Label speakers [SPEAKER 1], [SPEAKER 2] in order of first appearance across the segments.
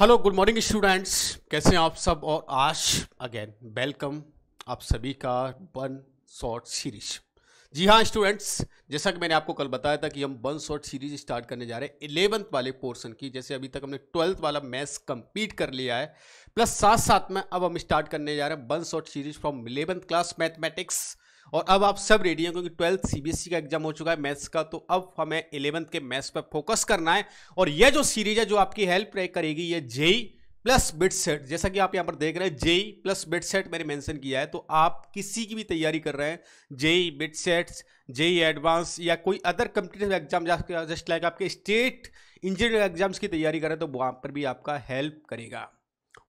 [SPEAKER 1] Hello good morning students कैसे हैं आप सब और आज अगेन वेलकम आप सभी का वन शॉर्ट सीरीज जी हाँ स्टूडेंट्स जैसा कि मैंने आपको कल बताया था कि हम वन शॉर्ट सीरीज स्टार्ट करने जा रहे हैं इलेवंथ वाले पोर्शन की जैसे अभी तक हमने ट्वेल्थ वाला मैथ्स कंप्लीट कर लिया है प्लस साथ साथ में अब हम स्टार्ट करने जा रहे हैं one short series from eleventh class mathematics और अब आप सब रेडी हैं क्योंकि ट्वेल्थ सीबीएसई e का एग्जाम हो चुका है मैथ्स का तो अब हमें इलेवंथ के मैथ्स पर फोकस करना है और यह जो सीरीज है जो आपकी हेल्प करेगी ये जेई प्लस बिट सेट जैसा कि आप यहाँ पर देख रहे हैं जेई प्लस बिट सेट मैंने मेंशन किया है तो आप किसी की भी तैयारी कर रहे हैं JEE BITSATs JEE advance या कोई other competitive exam just like आपके स्टेट इंजीनियरिंग एग्जाम्स की तैयारी कर रहे हैं तो वहाँ पर भी आपका हेल्प करेगा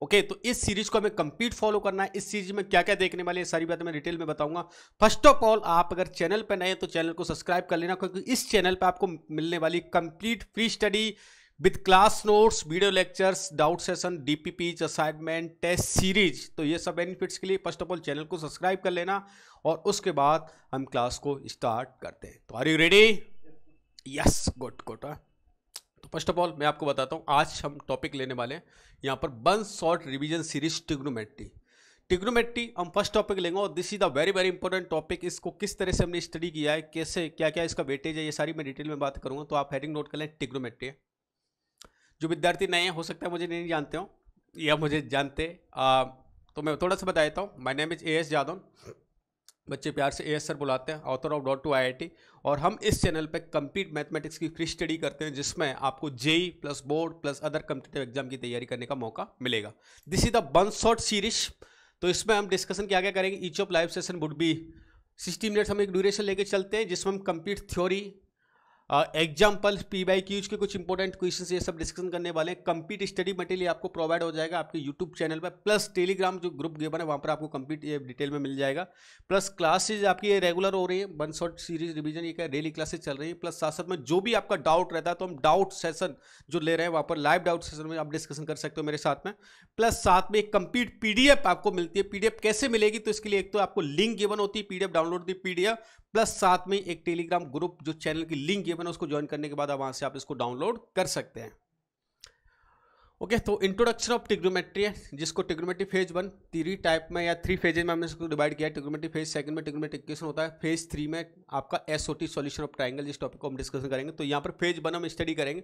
[SPEAKER 1] ओके तो इस सीरीज को हमें कंप्लीट फॉलो करना है इस सीरीज में क्या क्या देखने वाले सारी बातें मैं डिटेल में बताऊंगा फर्स्ट ऑफ ऑल आप अगर चैनल पर नए तो चैनल को सब्सक्राइब कर लेना क्योंकि इस चैनल पर आपको मिलने वाली complete free study with class notes video lectures doubt session DPPs assignment test series तो ये सब बेनिफिट्स के लिए फर्स्ट ऑफ ऑल चैनल को सब्सक्राइब कर लेना और उसके बाद हम क्लास को स्टार्ट करते हैं तो are you ready yes good good first of all मैं आपको बताता हूँ आज हम टॉपिक लेने वाले हैं यहाँ पर one short revision series trigonometry trigonometry हम फर्स्ट टॉपिक लेंगे और this is the very very important topic इसको किस तरह से हमने स्टडी किया है कैसे क्या क्या इसका वेटेज है ये सारी मैं डिटेल में बात करूँगा तो आप हेडिंग नोट कर लें टिग्नोमेट्री जो विद्यार्थी नए हो सकता है मुझे नहीं जानते हो या मुझे जानते आ, तो मैं थोड़ा सा बता देता हूँ my name is A S Jadaun बच्चे प्यार से ए एस सर बुलाते हैं author of dot two I और हम इस चैनल पे कंप्लीट मैथमेटिक्स की फ्री स्टडी करते हैं जिसमें आपको JEE plus board plus other competitive exam की तैयारी करने का मौका मिलेगा this is the one short series तो इसमें हम डिस्कशन क्या क्या करेंगे each of live session would be sixty minutes हम एक ड्यूरेशन लेके चलते हैं जिसमें हम complete theory examples P Y Qs के कुछ इंपॉर्टेंट क्वेश्चन ये सब डिस्कशन करने वाले हैं कंप्लीट स्टडी मटेरियल आपको प्रोवाइड हो जाएगा आपके यूट्यूब चैनल पर प्लस टेलीग्राम जो ग्रुप गेबन है वहाँ पर आपको कंप्लीट ये डिटेल में मिल जाएगा प्लस क्लासेज आपकी ये रेगुलर हो रही है वन शॉर्ट सीरीज रिविजन ये डेली क्लासेज चल रही है प्लस साथ साथ में जो भी आपका डाउट रहता है तो हम डाउट सेशन जो ले रहे हैं वहाँ पर लाइव डाउट सेशन में आप डिस्कशन कर सकते हो मेरे साथ में प्लस साथ में एक कंप्लीट पी आपको मिलती है पीडीएफ कैसे मिलेगी तो इसके लिए एक तो आपको लिंक गिवन होती है पीडीएफ डाउनलोड होती है प्लस साथ में एक टेलीग्राम ग्रुप जो चैनल की लिंक है मैंने उसको ज्वाइन करने के बाद आप वहाँ से आप इसको डाउनलोड कर सकते हैं ओके okay, तो इंट्रोडक्शन ऑफ टिग्नोमेट्री है जिसको trigonometry phase one three type में या थ्री फेजेज में हमने इसको डिवाइड किया है टिग्नोमेट्री फेज सेकंड में टिग्नोमेट्री इक्वेशन होता है फेज थ्री में आपका S O T solution of triangle जिस टॉपिक को हम डिस्कशन करेंगे तो यहाँ पर फेज वन हम स्टडी करेंगे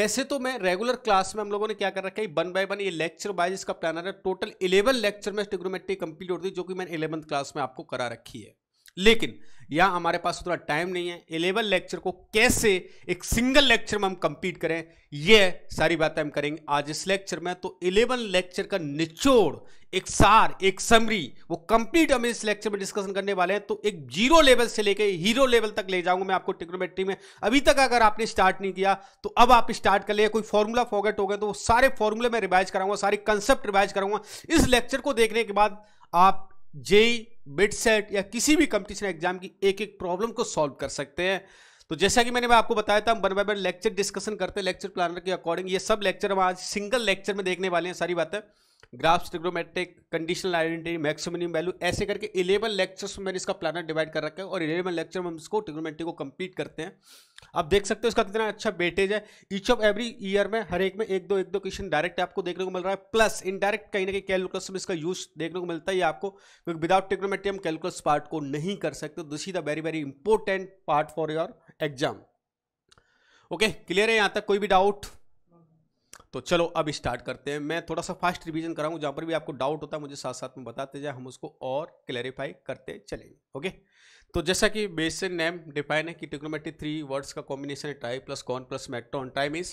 [SPEAKER 1] वैसे तो मैं रेगुलर क्लास में हम लोगों ने क्या कर रखा है वन बाय वन ये लेक्चर बाय जिसका प्लान है टोटल इलेवन लेक्चर में टिग्नोमेट्री कंप्लीट होती है जो कि मैंने इलेवंथ क्लास में आपको करा रखी है लेकिन यहाँ हमारे पास उतना टाइम नहीं है इलेवन लेक्चर को कैसे एक सिंगल लेक्चर में हम कंप्लीट करें यह सारी बातें हम करेंगे आज इस लेक्चर में तो इलेवन लेक्चर का निचोड़ एक सार एक समरी वो कंप्लीट हम इस लेक्चर में डिस्कशन करने वाले हैं तो एक जीरो लेवल से लेके हीरो लेवल तक ले जाऊंगा मैं आपको टिक्नोमेट्री में अभी तक अगर आपने स्टार्ट नहीं किया तो अब आप स्टार्ट कर ले कोई फॉर्मूला फॉगेट हो गया तो वो सारे फॉर्मूले में रिवाइज कराऊंगा सारे कंसेप्ट रिवाइज कराऊंगा इस लेक्चर को देखने के बाद आप जेई बिट सेट या किसी भी कंपटीशन एग्जाम की एक एक प्रॉब्लम को सॉल्व कर सकते हैं तो जैसा कि मैंने मैं आपको बताया था हम बन बाय बन लेक्चर डिस्कशन करते हैं लेक्चर प्लानर के अकॉर्डिंग ये सब लेक्चर हम आज सिंगल लेक्चर में देखने वाले हैं सारी बातें graph trigonometric conditional identity maximum value ऐसे करके इलेवन लेक्चर्स में मैंने इसका प्लानर डिवाइड कर रखा है और इलेवन लेक्चर में हम इसको ट्रिग्नोमेट्री को कंप्लीट करते हैं आप देख सकते हो इसका कितना अच्छा बेटेज है ईच ऑफ एवरी ईयर में हर एक में एक दो एक दो क्वेश्चन डायरेक्ट आपको देखने को मिल रहा है प्लस इनडायरेक्ट कहीं ना कहीं कैलकुलस में इसका यूज देखने को मिलता है आपको क्योंकि विदाउट ट्रिग्नोमेट्री हम कैलकुलस पार्ट को नहीं कर सकते this is the very very important part for your exam okay clear है यहाँ तक कोई भी डाउट तो चलो अब स्टार्ट करते हैं मैं थोड़ा सा फास्ट रिवीजन कराऊंगा जहाँ पर भी आपको डाउट होता है मुझे साथ साथ में बताते जाए हम उसको और क्लैरिफाई करते चलेंगे ओके तो जैसा कि बेसिक नेम डिफाइन है कि टिक्नोमेट्री थ्री वर्ड्स का कॉम्बिनेशन है type plus gon plus metron time is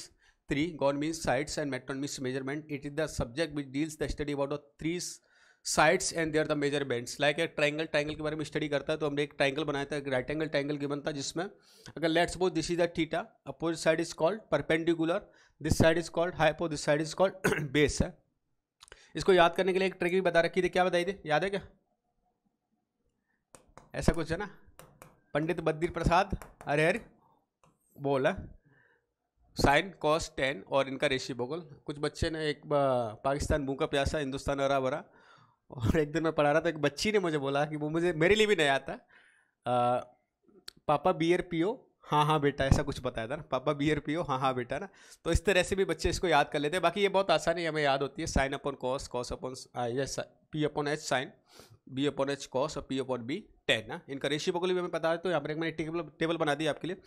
[SPEAKER 1] three gon means sides and metron means measurement it is the subject which deals the study about three sides and their the measure bands like एक triangle triangle के बारे में study करता है तो हमने एक triangle बनाया था एक राइट एंगल ट्राइंगल की बनता है जिसमें अगर let suppose this is the theta opposite side is called perpendicular this side is called hypo this side is called base है इसको याद करने के लिए एक ट्रिक भी बता रखी थी क्या बताई थी याद है क्या ऐसा कुछ है ना पंडित बद्री प्रसाद अरे अरे बोल है साइन कॉस टेन और इनका रेशी बोगल कुछ बच्चे ने एक पाकिस्तान का प्यासा हिंदुस्तान हरा भरा और एक दिन मैं पढ़ा रहा था एक बच्ची ने मुझे बोला कि वो मुझे मेरे लिए भी नहीं आता आ, पापा पी ओ हाँ हाँ बेटा ऐसा कुछ बताया था ना पापा बियर पियो हाँ हाँ बेटा ना तो इस तरह से भी बच्चे इसको याद कर लेते हैं बाकी ये बहुत आसानी हमें याद होती है sine upon cos cos upon yes P upon H sine B upon H cos और पी अपॉन बी टेन ना इनका रेशियो को भी हमें पता है तो यहाँ पर एक मैंने टेबल टेबल बना दी आपके लिए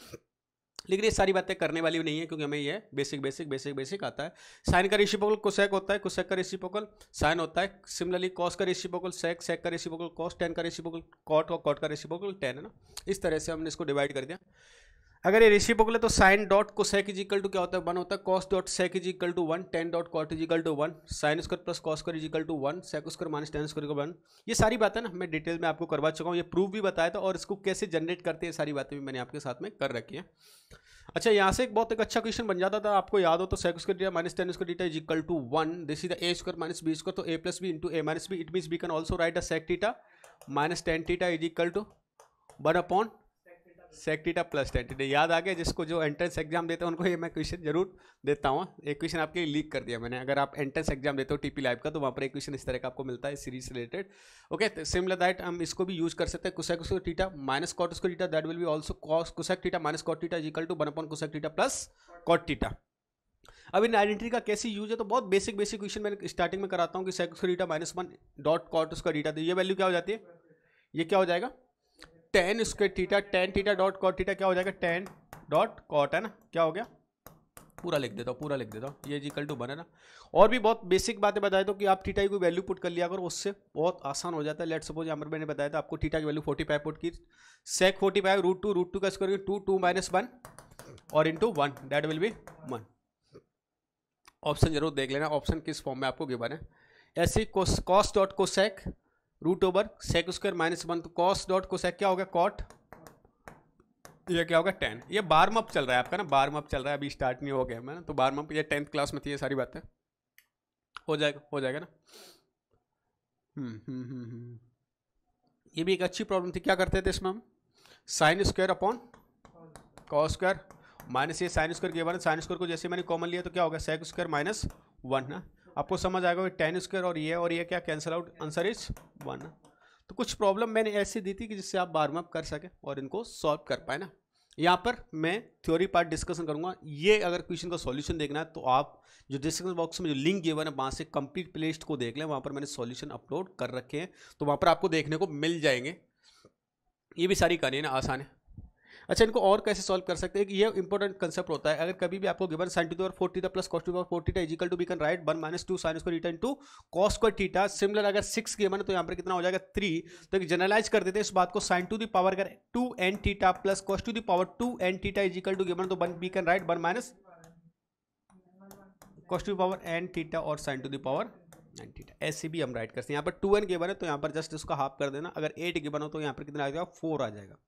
[SPEAKER 1] लेकिन ये सारी बातें करने वाली भी नहीं है क्योंकि हमें ये बेसिक बेसिक बेसिक बेसिक आता है साइन का रेसिपोकल कुशैक होता है कुशैक का रेसिपोकल साइन होता है सिमिलरली कॉस का रेसिपोकल सेक सेक का रेसिपोकल कॉस टेन का रेसिपोकल कॉट और कॉट का रेसिपोकल टेन है ना इस तरह से हमने इसको डिवाइड कर दिया अगर ये रेशियो बोले तो साइन डॉट को सेक इज टू क्या होता है वन होता है cos dot sec is to one tan dot cot is to one sine square plus cos square equal to one sec square minus tan square one ये सारी बातें ना मैं डिटेल में आपको करवा चुका हूँ ये प्रूफ भी बताया था और इसको कैसे जनरेट करते हैं सारी बातें भी मैंने आपके साथ में कर रखी है अच्छा यहाँ से एक बहुत एक अच्छा क्वेश्चन बन जाता था आपको याद हो तो sec square theta minus tan square theta is to one this is the A square minus B square तो A plus B into A minus B it means we can also write the sec theta minus tan theta is equal to one upon sec theta plus tan theta याद आ गया जिसको जो entrance exam देते हैं उनको ये मैं क्वेश्चन जरूर देता हूँ हाँ। एक क्वेश्चन आपके लिए लीक कर दिया मैंने अगर आप एंट्रेंस एग्जाम देते हो टीपी लाइव का तो वहाँ पर एक क्वेश्चन इस तरह का आपको मिलता है सीरीज रिलेटेड ओके तो सिमिलर दैट हम इसको भी यूज कर सकते हैं कुशक उसको टीटा माइनस कॉट उसको theta that will be also cos cosec theta minus cot theta equal to बनपन upon theta plus cot theta अब इन आइडेंटिटी का कैसे यूज है तो बहुत बेसिक बेसिक क्वेश्चन मैं स्टार्टिंग में कराता हूँ कि sec theta minus one dot cot उसका डीटा तो ये वैल्यू क्या हो जाती है ये क्या हो जाएगा tan square theta tan theta dot cot theta क्या हो जाएगा टेन डॉट कॉट है ना क्या हो गया पूरा लिख देता हूँ पूरा लिख देता हूँ ये कल टू बने ना और भी बहुत बेसिक बातें बताए तो कि आप थीटा की कोई वैल्यू पुट कर लिया करो उससे बहुत आसान हो जाता है लेट सपोज यहाँ पर मैंने बताया था आपको थीटा की वैल्यू फोर्टी फाइव पुट की sec forty five root two root two का square two two minus one और into one that will be one option जरूर देख लेना ऑप्शन किस फॉर्म में आपको गिवन है ऐसी cos dot cosec root over sec square minus one तो कॉस डॉट को सेक क्या होगा कॉट ये क्या होगा टेन ये बारम अप चल रहा है आपका ना बारम अप चल रहा है अभी स्टार्ट नहीं हो गया मैं ना तो बारम अप ये टेंथ क्लास में थी ये सारी बातें हो जाएगा हो जाएगा ना हम्म, हम्म, हम्म, हम्म। ये भी एक अच्छी प्रॉब्लम थी क्या करते थे इसमें हम sine square upon cos square minus ये साइन स्क्वायर के बारे में साइन स्क्वायर को जैसे मैंने कॉमन लिया तो क्या होगा सेक स्क्वायर माइनस वन ना आपको समझ आएगा कि टेन स्क्वायर और ये और ये क्या cancel out answer is one तो कुछ प्रॉब्लम मैंने ऐसी दी थी कि जिससे आप वार्म अप कर सकें और इनको सॉल्व कर पाए ना यहाँ पर मैं थ्योरी पार्ट डिस्कशन करूँगा ये अगर क्वेश्चन का सॉल्यूशन देखना है तो आप जो डिस्क्रिप्शन बॉक्स में जो लिंक गिवन है वहाँ से कंप्लीट प्लेलिस्ट को देख लें वहाँ पर मैंने सॉल्यूशन अपलोड कर रखे हैं तो वहाँ पर आपको देखने को मिल जाएंगे ये भी सारी कहानी ना आसान है अच्छा इनको और कैसे सॉल्व कर सकते हैं ये इंपॉर्टेंट कंसेप्ट होता है अगर कभी भी आपको गिवन साइन टू और forty plus cos two power four theta equal to be can write one minus two sine square return to cos square theta similar अगर सिक्स गिवन है तो यहाँ पर कितना हो जाएगा थ्री तो एक जनरलाइज कर देते हैं इस बात को साइन टू दी पावर अगर two n theta plus cos two the power two n theta equal to given तो one be can write one minus cos two power n theta और sine two the power n theta ऐसे भी हम right करते हैं यहाँ पर to N given है तो यहाँ पर जस्ट इसका हाफ कर देना अगर एट गिवन हो तो यहाँ पर कितना आ जाएगा फोर आ जाएगा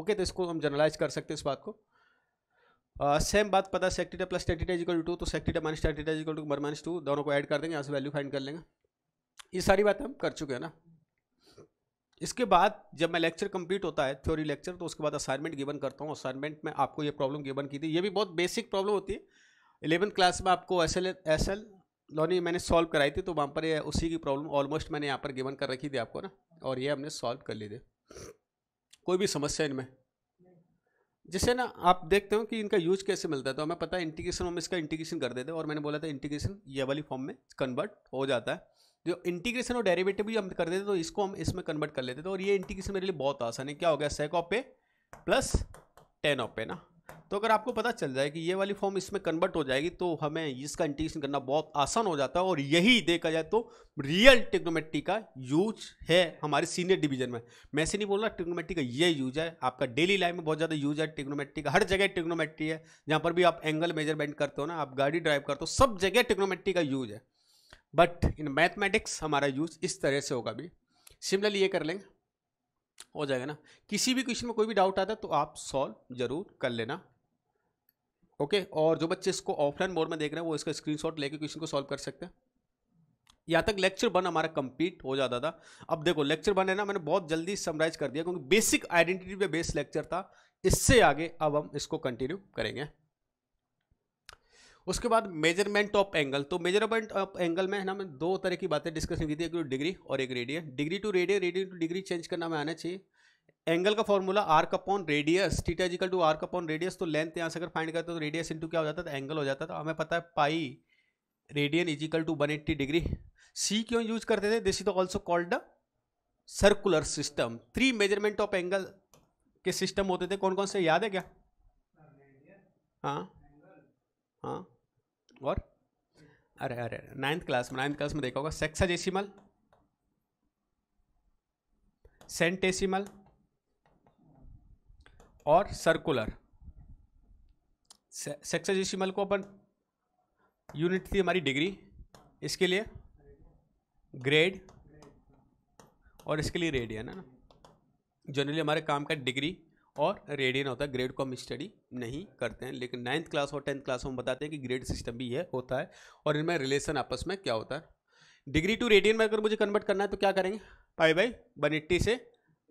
[SPEAKER 1] ओके तो इसको हम जनरलाइज कर सकते हैं इस बात को सेम uh, बात पता है सेक्टीटा प्लस टेटीटा equal to two two sec theta minus टेटीटा इजिकल टू मर माइनस टू दोनों को ऐड कर देंगे यहाँ से वैल्यू फाइंड कर लेंगे ये सारी बातें हम कर चुके हैं ना इसके बाद जब मैं लेक्चर कंप्लीट होता है थ्योरी लेक्चर तो उसके बाद असाइनमेंट गिवन करता हूँ असाइनमेंट में आपको ये प्रॉब्लम गिवन की थी ये भी बहुत बेसिक प्रॉब्लम होती है इलेवंथ क्लास में आपको एस एल एस एल लॉनी मैंने सॉल्व कराई थी तो वहाँ पर ये उसी की प्रॉब्लम ऑलमोस्ट मैंने यहाँ पर गिवन कर रखी थी आपको ना और ये हमने सॉल्व कर ली थी कोई भी समस्या इनमें जैसे ना आप देखते हो कि इनका यूज कैसे मिलता है तो हमें पता है इंटीग्रेशन हम इसका इंटीग्रेशन कर देते हैं और मैंने बोला था इंटीग्रेशन ये वाली फॉर्म में कन्वर्ट हो जाता है जो इंटीग्रेशन और डेरिवेटिव भी हम कर देते तो इसको हम इसमें कन्वर्ट कर लेते थे तो और ये इंटीग्रेशन मेरे लिए बहुत आसान है क्या हो गया सेक ऑफ पे प्लस टेन ऑफ पे ना तो अगर आपको पता चल जाए कि ये वाली फॉर्म इसमें कन्वर्ट हो जाएगी तो हमें इसका इंटीग्रेशन करना बहुत आसान हो जाता है और यही देखा जाए तो रियल टेक्नोमेट्री का यूज है हमारे सीनियर डिवीजन में मैं ऐसे नहीं बोल रहा टेक्नोमेट्री का ये यूज है आपका डेली लाइफ में बहुत ज़्यादा यूज है टेक्नोमेट्री का हर जगह टेक्नोमेट्री है जहाँ पर भी आप एंगल मेजरमेंट करते हो ना आप गाड़ी ड्राइव करते हो सब जगह टेक्नोमेट्री का यूज है बट इन मैथमेटिक्स हमारा यूज इस तरह से होगा भी सिमिलरली ये कर लेंगे हो जाएगा ना किसी भी क्वेश्चन में कोई भी डाउट आता है तो आप सॉल्व जरूर कर लेना ओके और जो बच्चे इसको ऑफलाइन मोड में देख रहे हैं वो इसका स्क्रीनशॉट लेके क्वेश्चन को सॉल्व कर सकते हैं यहाँ तक लेक्चर वन हमारा कंप्लीट हो जाता था अब देखो लेक्चर वन है ना मैंने बहुत जल्दी समराइज कर दिया क्योंकि बेसिक आइडेंटिटी पे बेस्ड लेक्चर था इससे आगे अब हम इसको कंटिन्यू करेंगे उसके बाद मेजरमेंट ऑफ एंगल तो मेजरमेंट ऑफ एंगल में है ना मैंने दो तरह की बातें डिस्कशन की थी एक डिग्री तो और एक radian degree to radian radian to degree change करना हमें आना चाहिए एंगल का formula arc upon radius theta equal to arc upon radius तो लेंथ यहाँ से अगर फाइंड करते तो रेडियस इंटू क्या हो जाता था एंगल तो हो जाता था तो हमें पता है pi radian equal to 180 degree सी क्यों यूज करते थे this is also called circular system three measurement of angle के सिस्टम होते थे कौन कौन से याद है क्या हाँ हाँ और अरे अरे नाइन्थ क्लास में नाइन्थ क्लास में देखा होगा सेक्सा जेसीमल सेंटेसीमल और सर्कुलर सेक्सेजिशिमल को अपन यूनिट थी हमारी डिग्री इसके लिए ग्रेड और इसके लिए रेडियन है ना जनरली हमारे काम का डिग्री और रेडियन होता है ग्रेड को हम स्टडी नहीं करते हैं लेकिन नाइन्थ क्लास और टेंथ क्लास में हम बताते हैं कि ग्रेड सिस्टम भी है होता है और इनमें रिलेशन आपस में क्या होता है डिग्री टू रेडियन में अगर मुझे कन्वर्ट करना है तो क्या करेंगे पाई बाई वन एट्टी से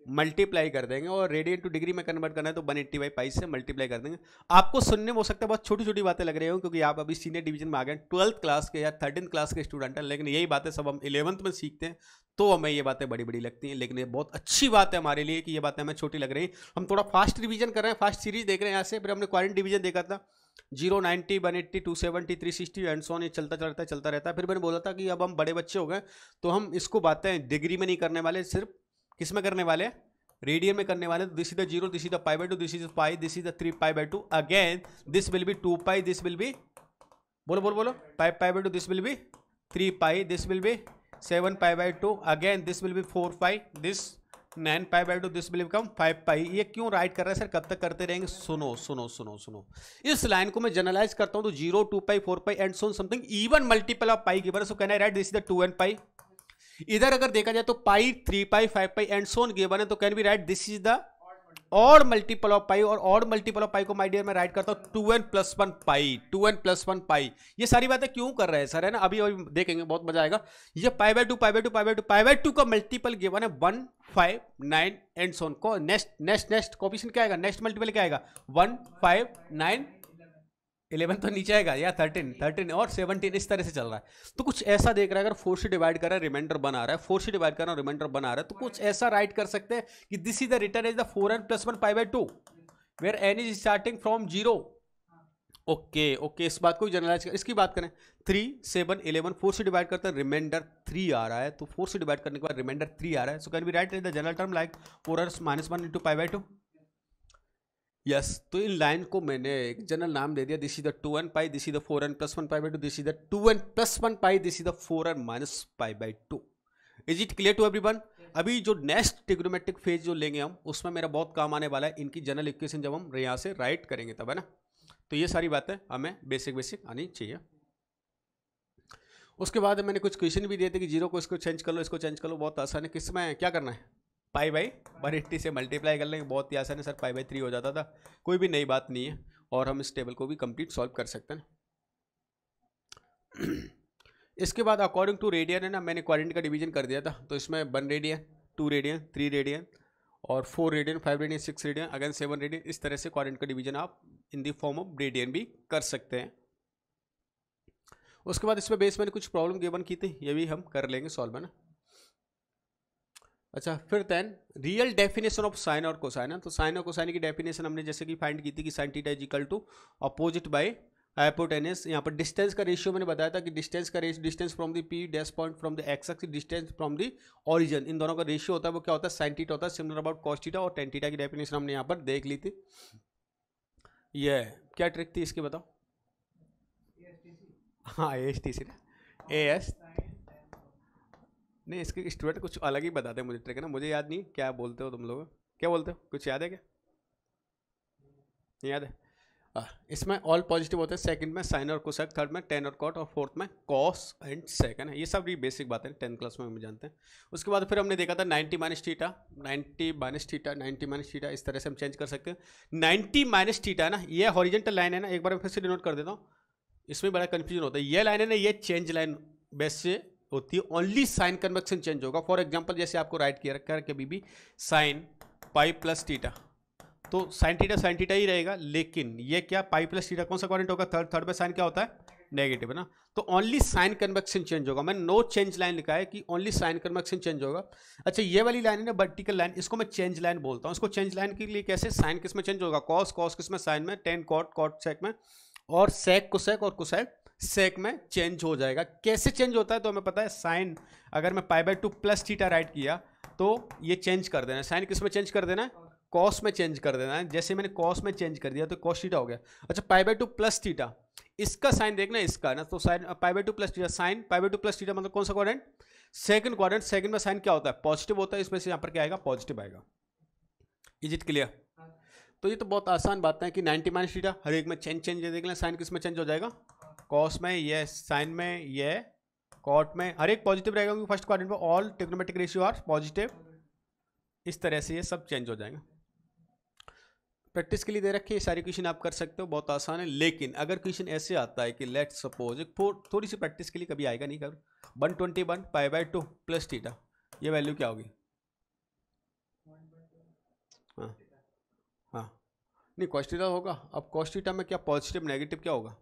[SPEAKER 1] मल्टीप्लाई कर देंगे और रेडियन टू डिग्री में कन्वर्ट करना है तो वन एट्टी बाई पाई से मल्टीप्लाई कर देंगे आपको सुनने में हो सकता है बहुत छोटी छोटी बातें लग रही हो क्योंकि आप अभी सीनियर डिवीजन में आ गए ट्वेल्थ क्लास के या थर्टीन क्लास के स्टूडेंट हैं लेकिन यही बातें सब हम इलेवंथ में सीखते हैं तो हमें ये बातें बड़ी बड़ी लगती हैं लेकिन ये बहुत अच्छी बात है हमारे लिए कि ये बातें हमें छोटी लग रही हैं हम थोड़ा फास्ट रिवीजन कर रहे हैं फास्ट सीरीज देख रहे हैं यहाँ से फिर हमने क्वारंट डिवीजन देखा था zero ninety one eighty two seventy three sixty and so on ये चलता चलता चलता रहता है फिर मैंने बोला था कि अब हम बड़े बच्चे हो गए तो हम इसको बातें डिग्री में नहीं करने वाले सिर्फ किस में करने वाले रेडियन में करने वाले this is the zero this is the pi by two this is pi this is the three pi by two again this will be two pi this will be बोलो बोलो बोलो pi pi by two this will be three pi this will be seven pi by two again this will be four pi this nine pi by two this will become five pi ये क्यों right कर रहे हैं sir कब तक करते रहेंगे सुनो सुनो सुनो सुनो इस लाइन को मैं जनरलाइज करता हूं तो zero to pi four pi and so on something even multiple of pi की बार so can I write this is the two n pi इधर अगर देखा जाए तो pi three pi five pi and so on given है तो can be write this is the odd multiple of pi और और मल्टीपल ऑफ पाई को माई डियर मैं राइट करता हूं two n plus one pi two n plus one pi ये सारी बातें क्यों कर रहे हैं सर है ना अभी अभी देखेंगे बहुत मजा आएगा ये pi by two pi by two pi by two pi by two का मल्टीपल गिवन है one five nine and so on को नेक्स्ट नेक्स्ट नेक्स्ट कॉपिशन क्या आएगा नेक्स्ट मल्टीपल क्या आएगा वन फाइव नाइन इलेवन तो नीचे आएगा या थर्टीन थर्टीन और सेवनटीन इस तरह से चल रहा है तो कुछ ऐसा देख रहा है अगर फोर से डिवाइड कर रहा है रिमाइंडर बना रहा है फोर से डिवाइड कर रहा है रिमाइंडर बना रहा है तो कुछ ऐसा राइट कर सकते हैं कि this is the return is the four n plus one five by two where n is starting from zero okay okay इस बात को जनरलाइज कर इसकी बात करें थ्री सेवन इलेवन फोर से डिवाइड करते हैं रिमाइंडर थ्री आ रहा है तो फोर से डिवाइड करने के बाद रिमाइंडर थ्री आ रहा है so can be write in the general term like four n minus one into five by two yes तो इन लाइन को मैंने एक जनरल नाम दे दिया this is the two n pi this is the four n plus one pi by two this is the two n plus one pi this is the four n minus pi by two is it clear to every one अभी जो next trigonometric phase जो लेंगे हम उसमें मेरा बहुत काम आने वाला है इनकी जनरल इक्वेशन जब हम यहाँ से राइट करेंगे तब है ना तो ये सारी बातें हमें बेसिक बेसिक आनी चाहिए उसके बाद मैंने कुछ क्वेश्चन भी दिए थे कि जीरो को इसको चेंज कर लो इसको चेंज कर लो बहुत आसान है किसमें क्या करना है पाई बाई वन एट्टी से मल्टीप्लाई कर लेंगे बहुत ही आसान है सर पाई बाई थ्री हो जाता था कोई भी नई बात नहीं है और हम इस टेबल को भी कंप्लीट सॉल्व कर सकते हैं इसके बाद अकॉर्डिंग टू रेडियन है ना मैंने क्वारेंट का डिवीजन कर दिया था तो इसमें one radian two radian three radian और four radian five radian six radian again seven radian इस तरह से क्वारेंट का डिवीजन आप in the form of radian भी कर सकते हैं उसके बाद इसमें बेस मैंने कुछ प्रॉब्लम गिवन की थी ये भी हम कर लेंगे सॉल्व है ना अच्छा फिर then real definition of sine और कोसाइन है हाँ, तो साइन और कोसाइन की डेफिनेशन हमने जैसे कि फाइंड की थी कि sine is equal to opposite by hypotenuse यहाँ पर डिस्टेंस का रेशियो मैंने बताया था कि डिस्टेंस का ratio distance from the P dash point from the X X distance from the origin इन दोनों का रेशियो होता है वो क्या होता है साइन टीटा होता है सिमिलर अबाउट कॉस्टीटा और टेंटीटा की डेफिनेशन हमने यहाँ पर देख ली थी ये yeah. क्या ट्रिक थी इसकी बताओ हाँ A S T C A S नहीं इसके स्टूडेंट कुछ अलग ही बताते हैं मुझे ट्रिक है ना मुझे याद नहीं क्या बोलते हो तुम लोग क्या बोलते हो कुछ याद है क्या नहीं याद है आ, इसमें ऑल पॉजिटिव होते हैं सेकंड में साइन और कुशक थर्ड में टेन और कॉट और फोर्थ में कॉस एंड सेकंड है ये सब भी बेसिक बातें है टेंथ क्लास में हम जानते हैं उसके बाद फिर हमने देखा था ninety minus theta ninety minus theta ninety minus theta इस तरह से हम चेंज कर सकते हैं नाइन्टी माइनस टीटा है ना ये हॉरिजेंटल लाइन है ना एक बार मैं फिर से डिनोट कर देता हूँ इसमें बड़ा कन्फ्यूजन होता है ये लाइन है ना ये चेंज लाइन बेस से होती है ओनली साइन कन्वेक्शन चेंज होगा फॉर एग्जाम्पल जैसे आपको राइट किया रखा है कभी भी साइन पाई प्लस टीटा तो साइन टीटा साइन टीटा ही रहेगा लेकिन ये क्या पाई प्लस टीटा कौन सा कॉर्डेंट होगा थर्ड थर्ड में साइन क्या होता है नेगेटिव है ना तो ओनली साइन कन्वेक्शन चेंज होगा मैंने नो चेंज लाइन लिखा है कि ओनली साइन कन्वेक्शन चेंज होगा अच्छा ये वाली लाइन है ना वर्टिकल लाइन इसको मैं चेंज लाइन बोलता हूँ इसको चेंज लाइन के लिए कैसे साइन किस में चेंज होगा कॉस कॉस किस में साइन में टेन कॉट कॉट सेक में और सेक कुसेक और कुसेक सेक में चेंज हो जाएगा कैसे चेंज होता है तो हमें पता है साइन अगर मैं pi by two plus theta write किया तो ये चेंज कर देना है साइन किस में चेंज कर देना है कॉस में चेंज कर देना है जैसे मैंने कॉस में चेंज कर दिया तो कॉस थीटा हो गया अच्छा pi by two plus theta इसका साइन देखना इसका ना तो sine pi by two plus theta sine pi by two plus theta मतलब कौन सा क्वारेंट सेकंड क्वारेंट सेकंड में साइन क्या होता है पॉजिटिव होता है इसमें से यहाँ पर क्या आएगा पॉजिटिव आएगा इज इट क्लियर तो ये तो बहुत आसान बात है कि नाइनटी माइनस थीटा हर एक में चेंज चेंज देख लें साइन किस में चेंज हो जाएगा कॉस में ये साइन में ये कॉट में हर एक पॉजिटिव रहेगा क्योंकि फर्स्ट क्वार्टर में all trigonometric ratio are positive इस तरह से ये सब चेंज हो जाएगा प्रैक्टिस के लिए दे रखिए सारी क्वेश्चन आप कर सकते हो बहुत आसान है लेकिन अगर क्वेश्चन ऐसे आता है कि लेट सपोज एक थोड़ी सी प्रैक्टिस के लिए कभी आएगा नहीं कभी one twenty one pi by two plus theta ये वैल्यू क्या होगी हाँ हाँ नहीं कॉस्टिटा होगा अब कॉस्टिटा में क्या पॉजिटिव नेगेटिव क्या होगा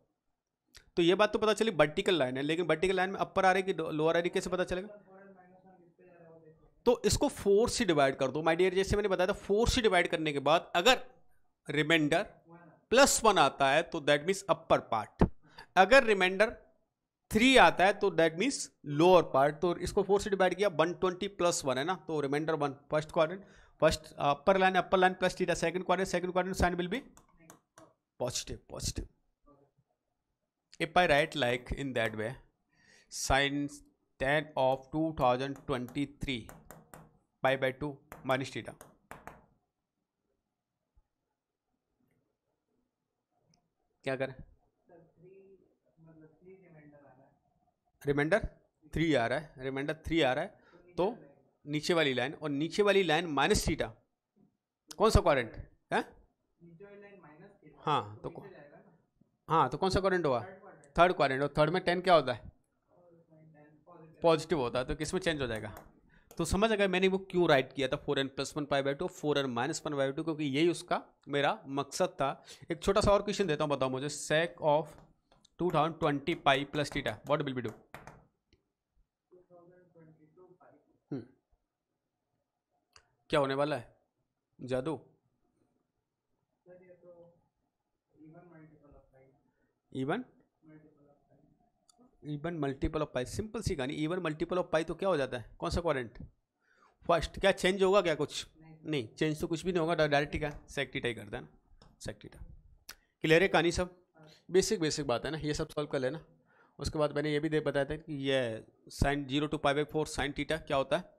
[SPEAKER 1] तो ये बात तो पता चली वर्टिकल लाइन है लेकिन वर्टिकल लाइन में अपर आ रही कि लोअर आ रही कैसे पता चलेगा तो इसको फोर से डिवाइड कर दो माय डियर जैसे मैंने बताया था फोर से डिवाइड करने के बाद अगर रिमाइंडर प्लस वन आता है तो दैट मीन्स अपर पार्ट अगर रिमाइंडर थ्री आता है तो दैट मीन्स लोअर पार्ट तो इसको फोर से डिवाइड किया वन ट्वेंटी प्लस वन है ना तो remainder one first quadrant first upper line upper line plus theta second quadrant second quadrant sine will be positive positive if I write like in that way sin 10 of 2023 pi by 2 minus theta क्या करें remainder three आ रहा है remainder three आ रहा है तो नीचे वाली लाइन और नीचे वाली लाइन माइनस थीटा कौन सा कॉरेंट है हाँ तो, तो हाँ तो कौन सा कॉरेंट हुआ थर्ड क्वारेंट और थर्ड में टेन क्या होता है पॉजिटिव होता है तो किस में चेंज हो जाएगा तो समझ गए मैंने वो क्यों राइट किया था four n plus one pi by two four n minus one by two क्योंकि यही उसका मेरा मकसद था एक छोटा सा और क्वेश्चन देता हूँ बताओ मुझे sec of two thousand twenty pi plus theta what will be डू क्या होने वाला है जादू even even multiple of pi simple सी कहानी इवन मल्टीपल ऑफ पाई तो क्या हो जाता है कौन सा क्वारेंट फर्स्ट क्या चेंज होगा क्या कुछ नहीं चेंज तो कुछ भी नहीं होगा डायरेक्ट ही क्या सेक्टिटा ही करता है ना सेक्टिटा क्लियर है कहानी सब बेसिक बेसिक बात है ना ये सब सॉल्व कर लेना उसके बाद मैंने ये भी दे बताया था कि ये sine zero to pi by four sine theta क्या होता है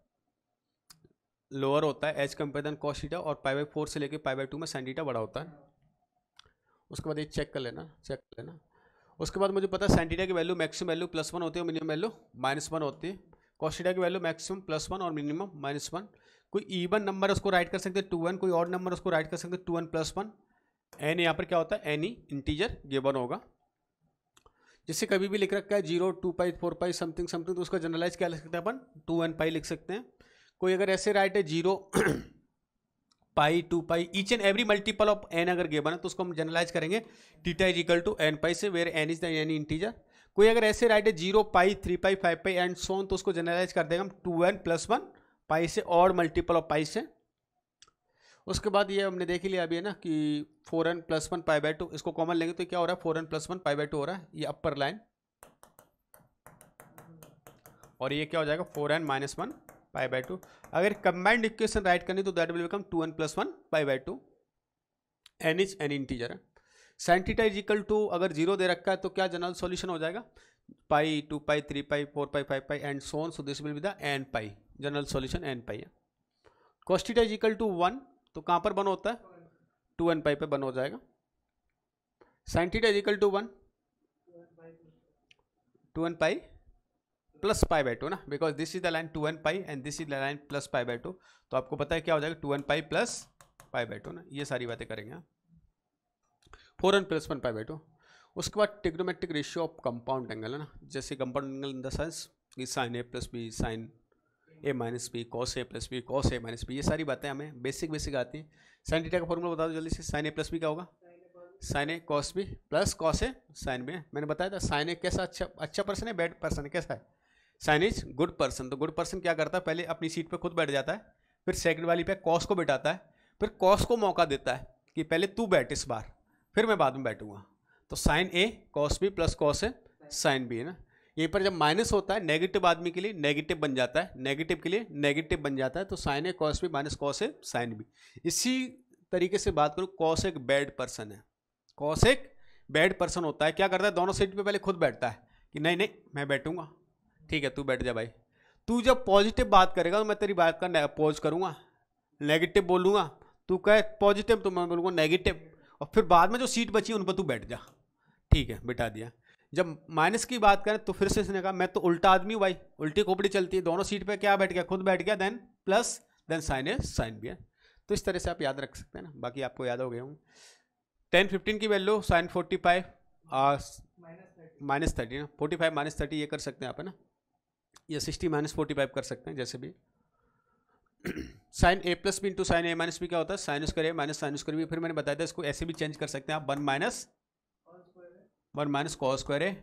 [SPEAKER 1] लोअर होता है as compare than cos theta और पाई बाई फोर से लेकर पाई बाई टू में साइन टीटा बड़ा होता है उसके बाद ये चेक कर लेना चेक कर लेना उसके बाद मुझे पता है सेंटीडा की value maximum value plus one होती है मिनिमम वैल्यू माइनस वन होती है कॉस्टिडा की वैल्यू मैक्सिमम प्लस वन और मिनिमम माइनस वन कोई ईवन नंबर उसको राइट कर सकते हैं टू वन कोई और नंबर उसको राइट कर सकते हैं two one plus one n यहाँ पर क्या होता है एनी इंटीजर गिवन होगा जिससे कभी भी लिख रखा है zero to pi four pi something something तो उसका जनरलाइज क्या लिख सकते हैं अपन टू एन पाई लिख सकते हैं कोई अगर ऐसे राइट है zero pi two pi each and every multiple of n अगर गिवन है तो उसको हम जनरलाइज करेंगे theta is equal to n pi से where n is the an integer कोई अगर ऐसे राइट है zero pi three pi five pi and so on तो उसको जनरलाइज कर देंगे हम two n plus one pi से और मल्टीपल ऑफ पाई से उसके बाद ये हमने देख लिया अभी है ना कि four n plus one pi by two इसको कॉमन लेंगे तो क्या हो रहा है four n plus one pi by two हो रहा है ये अपर लाइन और ये क्या हो जाएगा four n minus one pi by two अगर कंबाइंड इक्वेशन राइट करनी तो that will become two n plus one pi by two n is an integer sine theta is equal to अगर जीरो दे रखा है तो क्या जनरल सॉल्यूशन हो जाएगा pi two pi three pi four pi five pi and so on so this will be the n pi general solution n pi है cos theta is equal to one तो कहाँ पर बन होता है टू एन पाई पर बन हो जाएगा sine theta is equal to one two n pi plus pi by two ना because this is the line two n pi and this is the line plus pi by two तो आपको पता है क्या हो जाएगा two n pi plus pi by two ना ये सारी बातें करेंगे four n plus one pi by two उसके बाद trigonometric ratio of compound angle है ना जैसे compound angle in the sense sine A plus B sine A minus B cos A plus B cos A minus B ये सारी बातें हमें basic basic आती हैं साइन डीटा का फॉर्मूला बता दो जल्दी से साइन ए प्लस बी क्या होगा sine A cos B plus cos A sine B मैंने बताया था साइन ए कैसा अच्छा अच्छा पर्सन है बैड पर्सन है कैसा है साइन इज गुड पर्सन तो गुड पर्सन क्या करता है पहले अपनी सीट पर खुद बैठ जाता है फिर सेकंड वाली पे कॉस को बैठाता है फिर कॉस को मौका देता है कि पहले तू बैठ इस बार फिर मैं बाद में बैठूंगा तो sine A cos B plus cos है साइन बी है ना यहीं पर जब माइनस होता है नेगेटिव आदमी के लिए नेगेटिव बन जाता है नेगेटिव के लिए नेगेटिव बन जाता है तो sine A cos B minus cos है साइन बी इसी तरीके से बात करूँ कॉस एक बैड पर्सन है कॉस एक बैड पर्सन होता है क्या करता है दोनों सीट पर पहले खुद बैठता है कि नहीं नहीं मैं बैठूंगा ठीक है तू बैठ जा भाई तू जब पॉजिटिव बात करेगा तो मैं तेरी बात का अपोज करूँगा नेगेटिव बोलूँगा तू कहे पॉजिटिव तो मैं बोलूँगा नेगेटिव और फिर बाद में जो सीट बची उन पर तू बैठ जा ठीक है बिठा दिया जब माइनस की बात करें तो फिर से इसने कहा मैं तो उल्टा आदमी हूँ भाई उल्टी खोपड़ी चलती है दोनों सीट पे क्या बैठ गया खुद बैठ गया then plus then sine A sine B है तो इस तरह से आप याद रख सकते हैं ना बाकी आपको याद हो गए होंगे टेन फिफ्टीन की value sine forty five minus thirty ना फोर्टी फाइव माइनस थर्टी ये कर सकते हैं आप है ना या सिक्सटी माइनस फोर्टी फाइव कर सकते हैं जैसे भी sine A plus B into sine A minus B क्या होता है sine square A minus sine करे फिर मैंने बताया था इसको ऐसे भी चेंज कर सकते हैं आप one minus one minus cos square A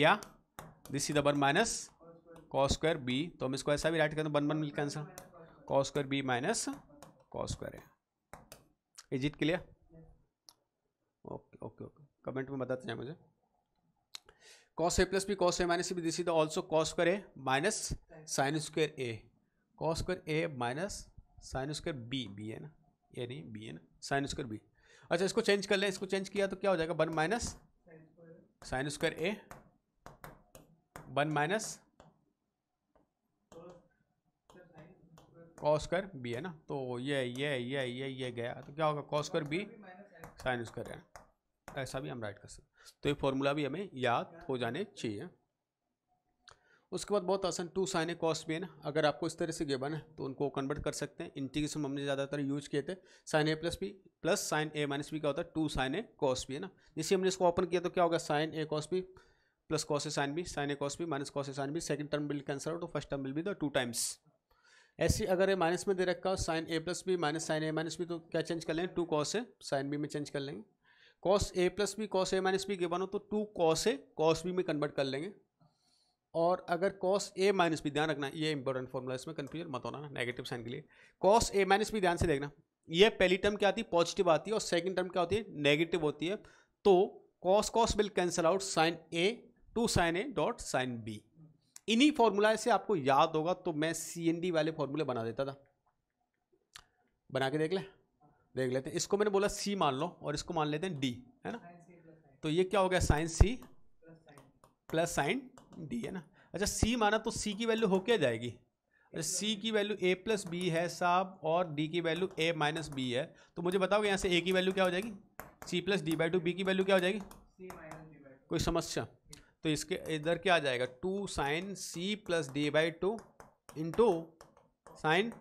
[SPEAKER 1] या this is the one minus cos square B तो हम इसको ऐसा भी राइट हैं तो वन वन मिलकर answer cos square B minus cos square A is it clear okay okay okay comment में बताते हैं मुझे cos A plus B cos A minus B this is also cos square A minus sine square A cos square A minus sine square B B है ना ए नहीं B है ना sign square B अच्छा इसको चेंज कर लें इसको चेंज किया तो क्या हो जाएगा one minus sine square A one minus cos कर बी है ना तो ये ये ये ये ये गया तो क्या होगा कॉस कर बी साइन स्क्वायर है ऐसा भी हम राइट कर सकते तो ये फॉर्मूला भी हमें याद हो जाने चाहिए उसके बाद बहुत आसान टू साइन ए कॉस्ट भी है ना अगर आपको इस तरह से गेबन है तो उनको कन्वर्ट कर सकते हैं इंटीग्रेशन हमने ज़्यादातर यूज किए थे sine A plus B plus sine A minus B क्या होता है टू साइन ए कॉस्ट भी है ना जैसे हमने इसको ओपन किया तो क्या होगा sine A cos B plus cos A sine B sine A cos B minus cos A sine B second term will cancel हो तो first term will be the two times ऐसे अगर ये माइनस में दे रखा हो sine A plus B minus sine A minus B तो क्या चेंज कर लेंगे two cos A sine B में चेंज कर लेंगे cos A plus B cos A minus B given हो तो two cos A cos B में कन्वर्ट कर लेंगे और अगर कॉस ए माइनस बी ध्यान रखना ये इंपॉर्टेंट फॉर्मूला इसमें कन्फ्यूजन मत होना नेगेटिव साइन के लिए कॉस ए माइनस बी ध्यान से देखना ये पहली टर्म क्या आती है पॉजिटिव आती है और सेकंड टर्म क्या होती है नेगेटिव होती है तो cos cos will cancel out sine A two sine A dot sine B इन्हीं फॉर्मूला से आपको याद होगा तो मैं सी वाले फॉर्मूले बना देता था बना के देख लें देख लेते हैं इसको मैंने बोला सी मान लो और इसको मान लेते हैं डी है ना तो ये क्या हो गया sine C plus sine D है ना अच्छा सी माना तो सी की वैल्यू हो क्या जाएगी अच्छा सी की वैल्यू ए प्लस बी है साहब और डी की वैल्यू ए माइनस बी है तो मुझे बताओ यहाँ से ए की वैल्यू क्या हो जाएगी C plus D by two B की वैल्यू क्या हो जाएगी कोई समस्या तो इसके इधर क्या आ जाएगा two sine C plus D by two into sine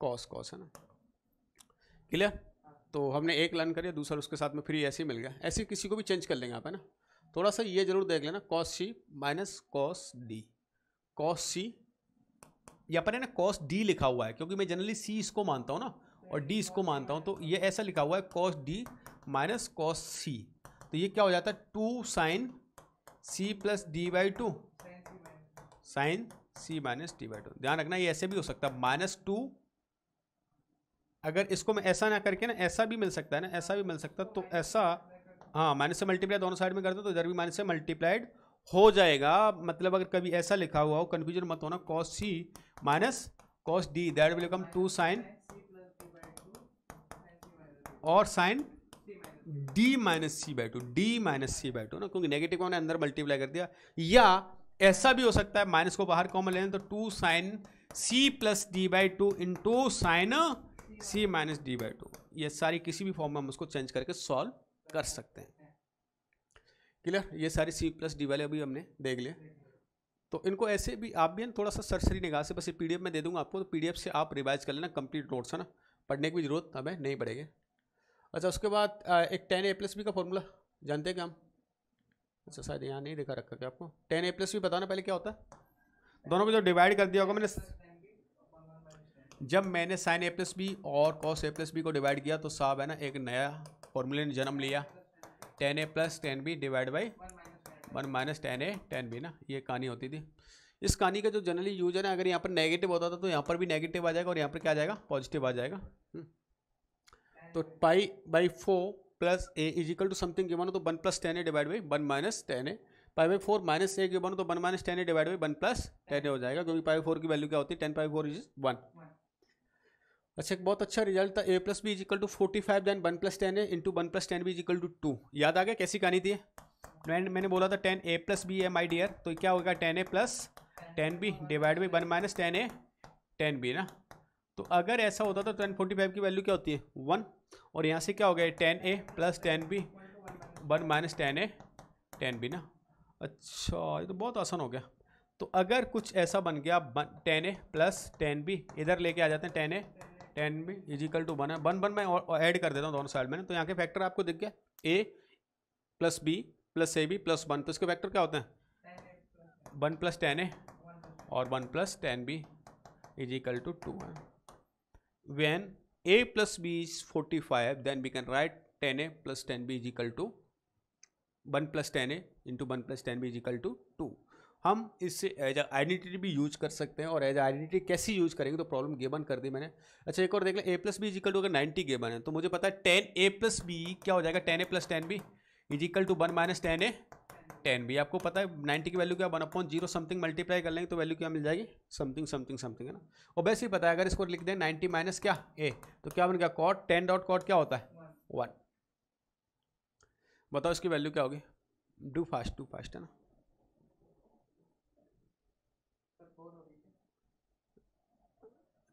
[SPEAKER 1] cos cos है ना क्लियर तो हमने एक लर्न करी दूसरा उसके साथ में फ्री ऐसे ही मिल गया ऐसे किसी को भी चेंज कर लेंगे आप है ना थोड़ा सा ये जरूर देख लेना cos C minus cos D cos C यहाँ पर है ना कॉस डी लिखा हुआ है क्योंकि मैं जनरली सी इसको मानता हूँ ना और डी इसको मानता हूँ तो ये ऐसा लिखा हुआ है cos D minus cos C तो ये क्या हो जाता है two sine C plus D by two sine C minus D by two ध्यान रखना ये ऐसे भी हो सकता है माइनस टू अगर इसको मैं ऐसा ना करके ना ऐसा भी मिल सकता है ना ऐसा भी मिल सकता है तो ऐसा हाँ माइनस से मल्टीप्लाई दोनों साइड में कर दो तो इधर भी माइनस से मल्टीप्लाइड हो जाएगा मतलब अगर कभी ऐसा लिखा हुआ हो कन्फ्यूजन मत होना cos C minus cos D that will come to sine और sine D minus C by two D minus C by two ना क्योंकि नेगेटिव को ने अंदर मल्टीप्लाई कर दिया या ऐसा भी हो सकता है माइनस को बाहर कॉमन लेना तो two sine C plus D by two into sine C minus D by two ये सारी किसी भी फॉर्म में हम उसको चेंज करके सॉल्व कर सकते हैं क्लियर ये सारी सी प्लस डी वाले अभी हमने देख लिए तो इनको ऐसे भी आप भी थोड़ा सा सरसरी निगाह से बस ये पीडीएफ में दे दूंगा आपको तो पीडीएफ से आप रिवाइज कर लेना कंप्लीट नोट्स है ना पढ़ने की भी जरूरत हमें नहीं पड़ेगी अच्छा उसके बाद एक टेन ए प्लस बी का फॉर्मूला जानते हैं क्या हम अच्छा शायद यहाँ नहीं दिखा रखा क्या आपको टेन ए प्लस बी बताना पहले क्या होता है दोनों को जो डिवाइड कर दिया होगा मैंने जब मैंने साइन ए प्लस बी और कॉस ए प्लस बी को डिवाइड किया तो साहब है ना एक नया फॉर्मूले ने जन्म लिया tan A plus tan B divide by one minus tan A tan B ना ये कहानी होती थी इस कहानी का जो जनरली यूज है ना अगर यहाँ पर नेगेटिव होता था तो यहाँ पर भी नेगेटिव आ जाएगा और यहाँ पर क्या आ जाएगा पॉजिटिव आ जाएगा हम्म। तो pi by four plus A is equal to something के बनो तो one plus tan A divide by one minus tan A pi by four minus A के बनो तो one minus tan A divide by one plus tan A हो जाएगा क्योंकि pi four की वैल्यू क्या होती है tan pi four is one अच्छा एक बहुत अच्छा रिजल्ट था A plus B is equal to forty five then one plus tan है into one plus tan B is equal to two याद आ गया कैसी कहानी थी मैं मैंने बोला था टेन ए प्लस बी है माई डियर तो क्या होगा tan A plus tan B divide by one minus tan A tan B ना तो अगर ऐसा होता तो टेन फोर्टी फाइव की वैल्यू क्या होती है वन और यहाँ से क्या हो गया tan A plus tan B one minus tan A tan B ना अच्छा ये तो बहुत आसान हो गया तो अगर कुछ ऐसा बन गया tan A plus tan B इधर लेके आ जाते हैं tan A tan B is equal to one है वन वन मैं ऐड कर देता हूँ दोनों साइड में तो यहाँ के फैक्टर आपको दिख गया A plus B plus A B plus one तो इसके फैक्टर क्या होते हैं वन प्लस टेन ए और one plus tan B is equal to two है when A plus B is forty five then we can write tan A plus tan B is equal to one plus tan A into one plus tan B is equal to two हम इससे as a identity भी use कर सकते हैं और as identity कैसी use करेंगे तो प्रॉब्लम गेबन कर दी मैंने अच्छा एक और देख लें A plus B is equal to अगर नाइन्टी गेबन है तो मुझे पता है टेन ए प्लस बी क्या हो जाएगा tan A plus tan B is equal to one minus tan A tan B आपको पता है नाइन्टी की वैल्यू क्या one upon zero something multiply कर लेंगे तो वैल्यू क्या मिल जाएगी समथिंग समथिंग समथिंग है ना और वैसे ही पता है अगर इसको लिख दें नाइन्टी माइनस क्या ए तो क्या बन गया कॉट टेन डॉट कॉट क्या होता है वन बताओ इसकी वैल्यू क्या होगी डू फास्ट डू फास्ट है ना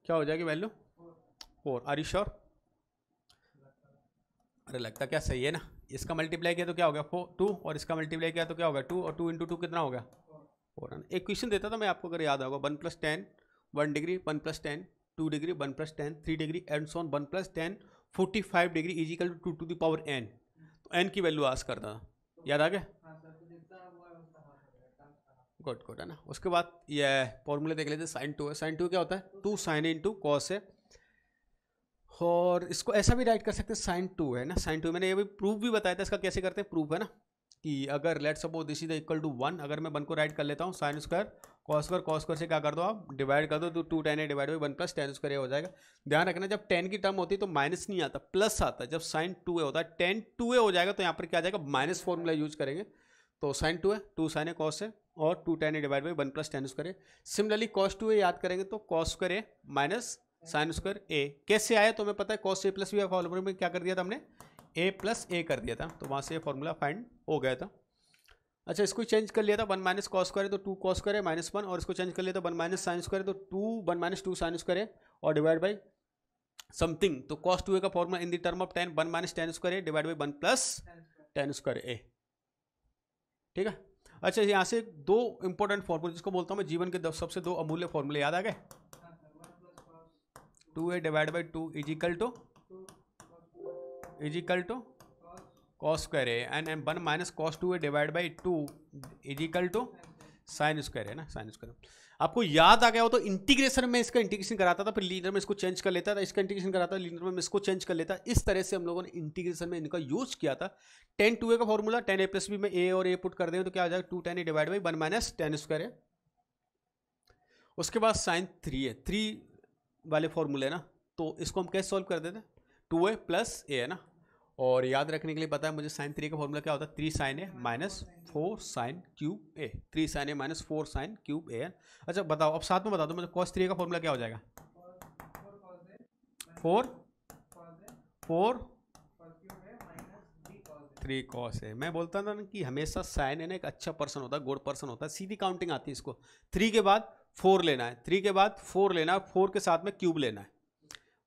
[SPEAKER 1] क्या हो जाएगी value four are you sure अरे लगता क्या सही है ना इसका मल्टीप्लाई किया तो क्या हो गया फोर टू और इसका मल्टीप्लाई किया तो क्या हो गया टू और टू इंटू टू कितना हो गया फोर एक क्वेश्चन देता था मैं आपको अगर याद होगा one plus tan one degree one plus tan two degree one plus tan three degree and so on one plus tan forty five degree is equal to two the power n तो n की value आस करता था याद आ गया good good है ना उसके बाद ये फॉर्मूले देख लेते हैं साइन टू है साइन टू क्या होता है two sine into cos है और इसको ऐसा भी राइट कर सकते हैं साइन टू है ना साइन टू मैंने ये भी प्रूफ भी बताया था इसका कैसे करते हैं प्रूफ है ना कि अगर let suppose this is equal to one अगर मैं वन को राइट कर लेता हूँ sine square cos square cos square से क्या कर दो आप डिवाइड कर दो तो two tan A divide by one plus tan square ये हो जाएगा ध्यान रखना जब टेन की टर्म होती है तो माइनस नहीं आता प्लस आता है जब साइन टू ए होता है टेन टू ए हो जाएगा तो यहाँ पर क्या आ जाएगा माइनस फॉर्मूला यूज करेंगे तो साइन टू है टू साइन है कॉस है और two tan A divide by one plus tan square similarly cos two A याद करेंगे तो cos square A minus sine square A कैसे आया तो हमें पता है कॉस ए प्लस बी का फॉर्मूला में क्या कर दिया था हमने ए प्लस ए कर दिया था तो वहाँ से फॉर्मूला फाइंड हो गया था अच्छा इसको चेंज कर लिया था वन माइनस कॉस स्क्वायर तो टू कॉस स्क्वायर है माइनस वन और इसको चेंज कर लिया था वन माइनस साइन स्क्वायर तो two one minus two sine square है और डिवाइड बाई समथिंग तो कॉस टू ए का formula in the term of tan one minus tan square है divide by one plus tan square A ठीक है अच्छा यहाँ से दो इंपॉर्टेंट फॉर्मूले जिसको बोलता हूँ मैं जीवन के सबसे दो अमूल्य फॉर्मूले याद आ गए two A divide by two equal to equal to cos square है and and one minus cos two A divide by two equal to sine square है ना साइन स्क्वायर आपको याद आ गया हो तो इंटीग्रेशन में इसका इंटीग्रेशन कराता था फिर लीनर में इसको चेंज कर लेता था इसका इंटीग्रेशन कराता था लीनर में इसको चेंज कर लेता इस तरह से हम लोगों ने इंटीग्रेशन में इनका यूज किया था टेन टू ए का formula tan A plus B में ए और ए पुट कर दें तो क्या आ जाएगा two tan A divide by one minus tan square है उसके बाद साइन थ्री है थ्री वाले फॉर्मूले ना तो इसको हम कैसे सॉल्व कर देते टू ए प्लस ए है ना और याद रखने के लिए पता है मुझे साइन थ्री का फॉर्मूला क्या होता है three sine A minus four sine cube A three sine A minus four sine cube A अच्छा बताओ अब साथ में बता दो मुझे कॉस थ्री का फॉर्मूला क्या हो जाएगा फोर फोर थ्री कॉस है मैं बोलता था ना कि हमेशा साइन है ना एक अच्छा पर्सन होता है गुड पर्सन होता है सीधी काउंटिंग आती है इसको थ्री के बाद फोर लेना है थ्री के बाद फोर लेना है फोर के साथ में क्यूब लेना है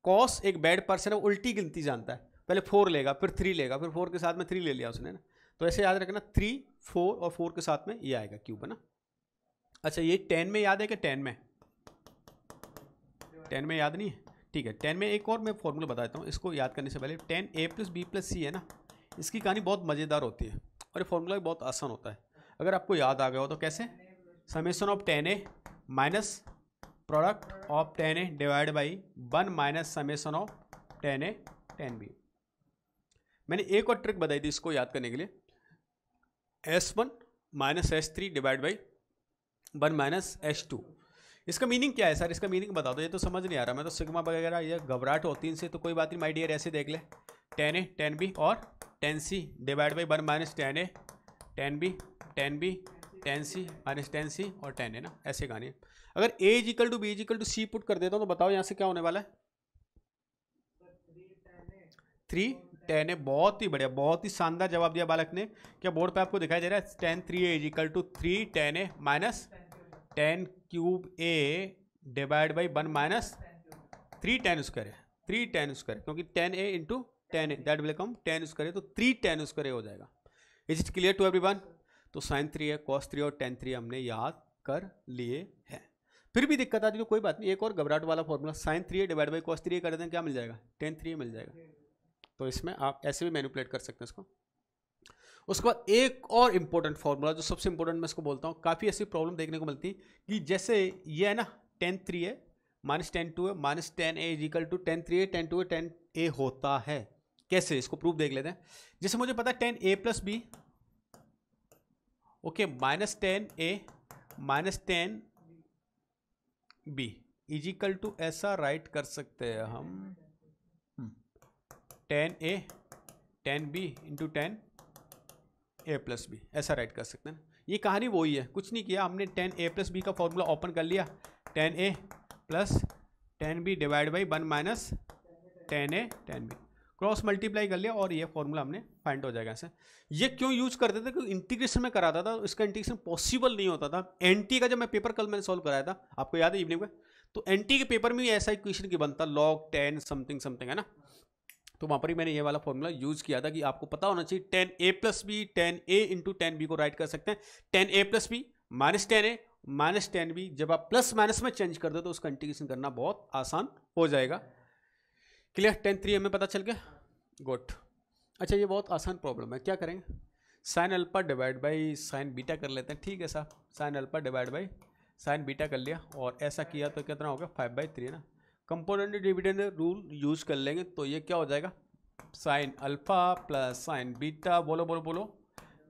[SPEAKER 1] कॉस एक बैड पर्सन है उल्टी गिनती जानता है पहले फोर लेगा फिर थ्री लेगा फिर फोर के साथ में थ्री ले लिया उसने ना तो ऐसे याद रखना थ्री फोर और फोर के साथ में ये आएगा क्यूब है ना अच्छा ये टेन में याद है कि टेन में टेन में याद नहीं है ठीक है टेन में एक और मैं फॉर्मूला बता देता हूँ इसको याद करने से पहले tan A plus B plus C है ना इसकी कहानी बहुत मज़ेदार होती है और ये फॉर्मूला भी बहुत आसान होता है अगर आपको याद आ गया हो तो कैसे summation of tan A minus product of tan A divide by one minus summation of tan A tan B मैंने एक और ट्रिक बताई थी इसको याद करने के लिए S one minus S three divide by one minus S two इसका मीनिंग क्या है सर इसका मीनिंग बता दो ये तो समझ नहीं आ रहा मैं तो सिग्मा वगैरह ये घबराहट होती इनसे तो कोई बात नहीं माई डियर ऐसे देख ले टेन ए टेन बी और tan C divide by one minus tan A tan B tan B tan C minus tan C और टेन है ना ऐसे कहानी अगर A is equal to B is equal to C put कर देता हूँ तो बताओ यहाँ से क्या होने वाला है थ्री टेन है बहुत ही बढ़िया बहुत ही शानदार जवाब दिया बालक ने क्या बोर्ड पे आपको दिखाई दे रहा है tan three A equal to three tan A minus tan cube A divide by one minus three tan square है थ्री टेन स्क्वायर क्योंकि tan A into tan A that will come tan square तो three tan square हो जाएगा is it clear to every everyone तो sine three है cos three और tan three हमने याद कर लिए हैं फिर भी दिक्कत आती है तो कोई बात नहीं एक और घबराहट वाला formula sine three divide by cos three कर देते हैं क्या मिल जाएगा टेन थ्री मिल जाएगा तो इसमें आप ऐसे भी मैनिपुलेट कर सकते हैं इसको उसके बाद एक और इम्पोर्टेंट फार्मूला जो सबसे इम्पोर्टेंट मैं इसको बोलता हूँ काफ़ी ऐसी प्रॉब्लम देखने को मिलती कि जैसे ये है ना टेन थ्री है माइनस टेन टू है minus tan A equal to tan three है टेन टू है टेन ए होता है कैसे इसको प्रूफ देख लेते हैं जैसे मुझे पता है tan A plus B okay minus tan A minus tan B is equal to ऐसा राइट कर सकते हैं हम tan A tan B into tan A plus B ऐसा राइट कर सकते हैं ये कहानी वही है कुछ नहीं किया हमने टेन ए प्लस बी का फॉर्मूला ओपन कर लिया tan A plus tan B divide by one minus tan A tan B cross multiply कर लिया और ये फॉर्मूला हमने फाइंड हो जाएगा ऐसे ये क्यों यूज करते थे क्योंकि इंटीग्रेशन में कराता था इसका इंटीग्रेशन पॉसिबल नहीं होता था एनटी का जब मैं पेपर कल मैंने सॉल्व कराया था आपको याद है इवनिंग में तो एनटी के पेपर में भी ऐसा इक्वेशन की बनता लॉग टेन समथिंग समथिंग है ना तो वहाँ पर ही मैंने ये वाला फॉर्मूला यूज़ किया था कि आपको पता होना चाहिए tan A plus B tan A into tan B को राइट कर सकते हैं tan A plus B minus tan A minus tan B जब आप प्लस माइनस में चेंज कर दो तो उसका इंटीग्रेशन करना बहुत आसान हो जाएगा क्लियर टेन थ्री हमें पता चल गया गुड अच्छा ये बहुत आसान प्रॉब्लम है क्या करेंगे sine alpha divide by sine beta कर लेते हैं ठीक है साहब sine alpha divide by sine beta कर लिया और ऐसा किया तो कितना हो गया फाइव बाई थ्री है ना कंपोनेंट डिविडेंड रूल यूज कर लेंगे तो ये क्या हो जाएगा sine alpha plus sine beta बोलो बोलो बोलो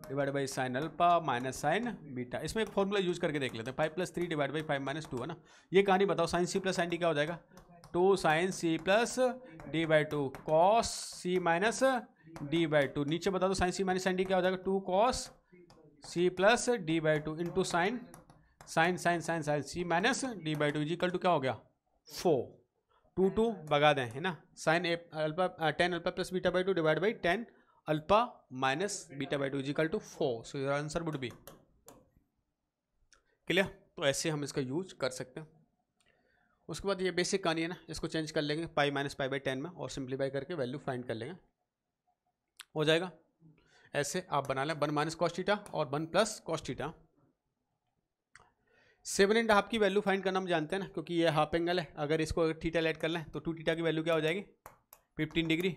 [SPEAKER 1] divide by sine alpha minus sine beta इसमें एक फॉर्मूला यूज करके देख लेते हैं five plus three divide by five minus two है ना ये कहानी बताओ sine C plus sine D क्या हो जाएगा two sine C plus D by two cos C minus D by two नीचे बता दो sine C minus sine D क्या हो जाएगा two cos C plus D by two into sine sine sine sine sine C minus D by two equal to क्या हो गया four to to भगा दें है ना sine A alpha tan alpha plus beta by two divide by tan alpha minus beta by two equal to four so your answer would be clear तो ऐसे हम इसका यूज कर सकते हैं उसके बाद ये बेसिक कहानी है ना इसको चेंज कर लेंगे pi minus pi by tan में और सिंप्लीफाई करके वैल्यू फाइंड कर लेंगे हो जाएगा ऐसे आप बना लें वन माइनस कॉस्टिटा और one plus cos theta seven and half की वैल्यू फाइंड करना हम जानते हैं ना क्योंकि ये हाफ एंगल है अगर इसको अगर थीटा लेट कर लें तो टू थीटा की वैल्यू क्या हो जाएगी फिफ्टीन डिग्री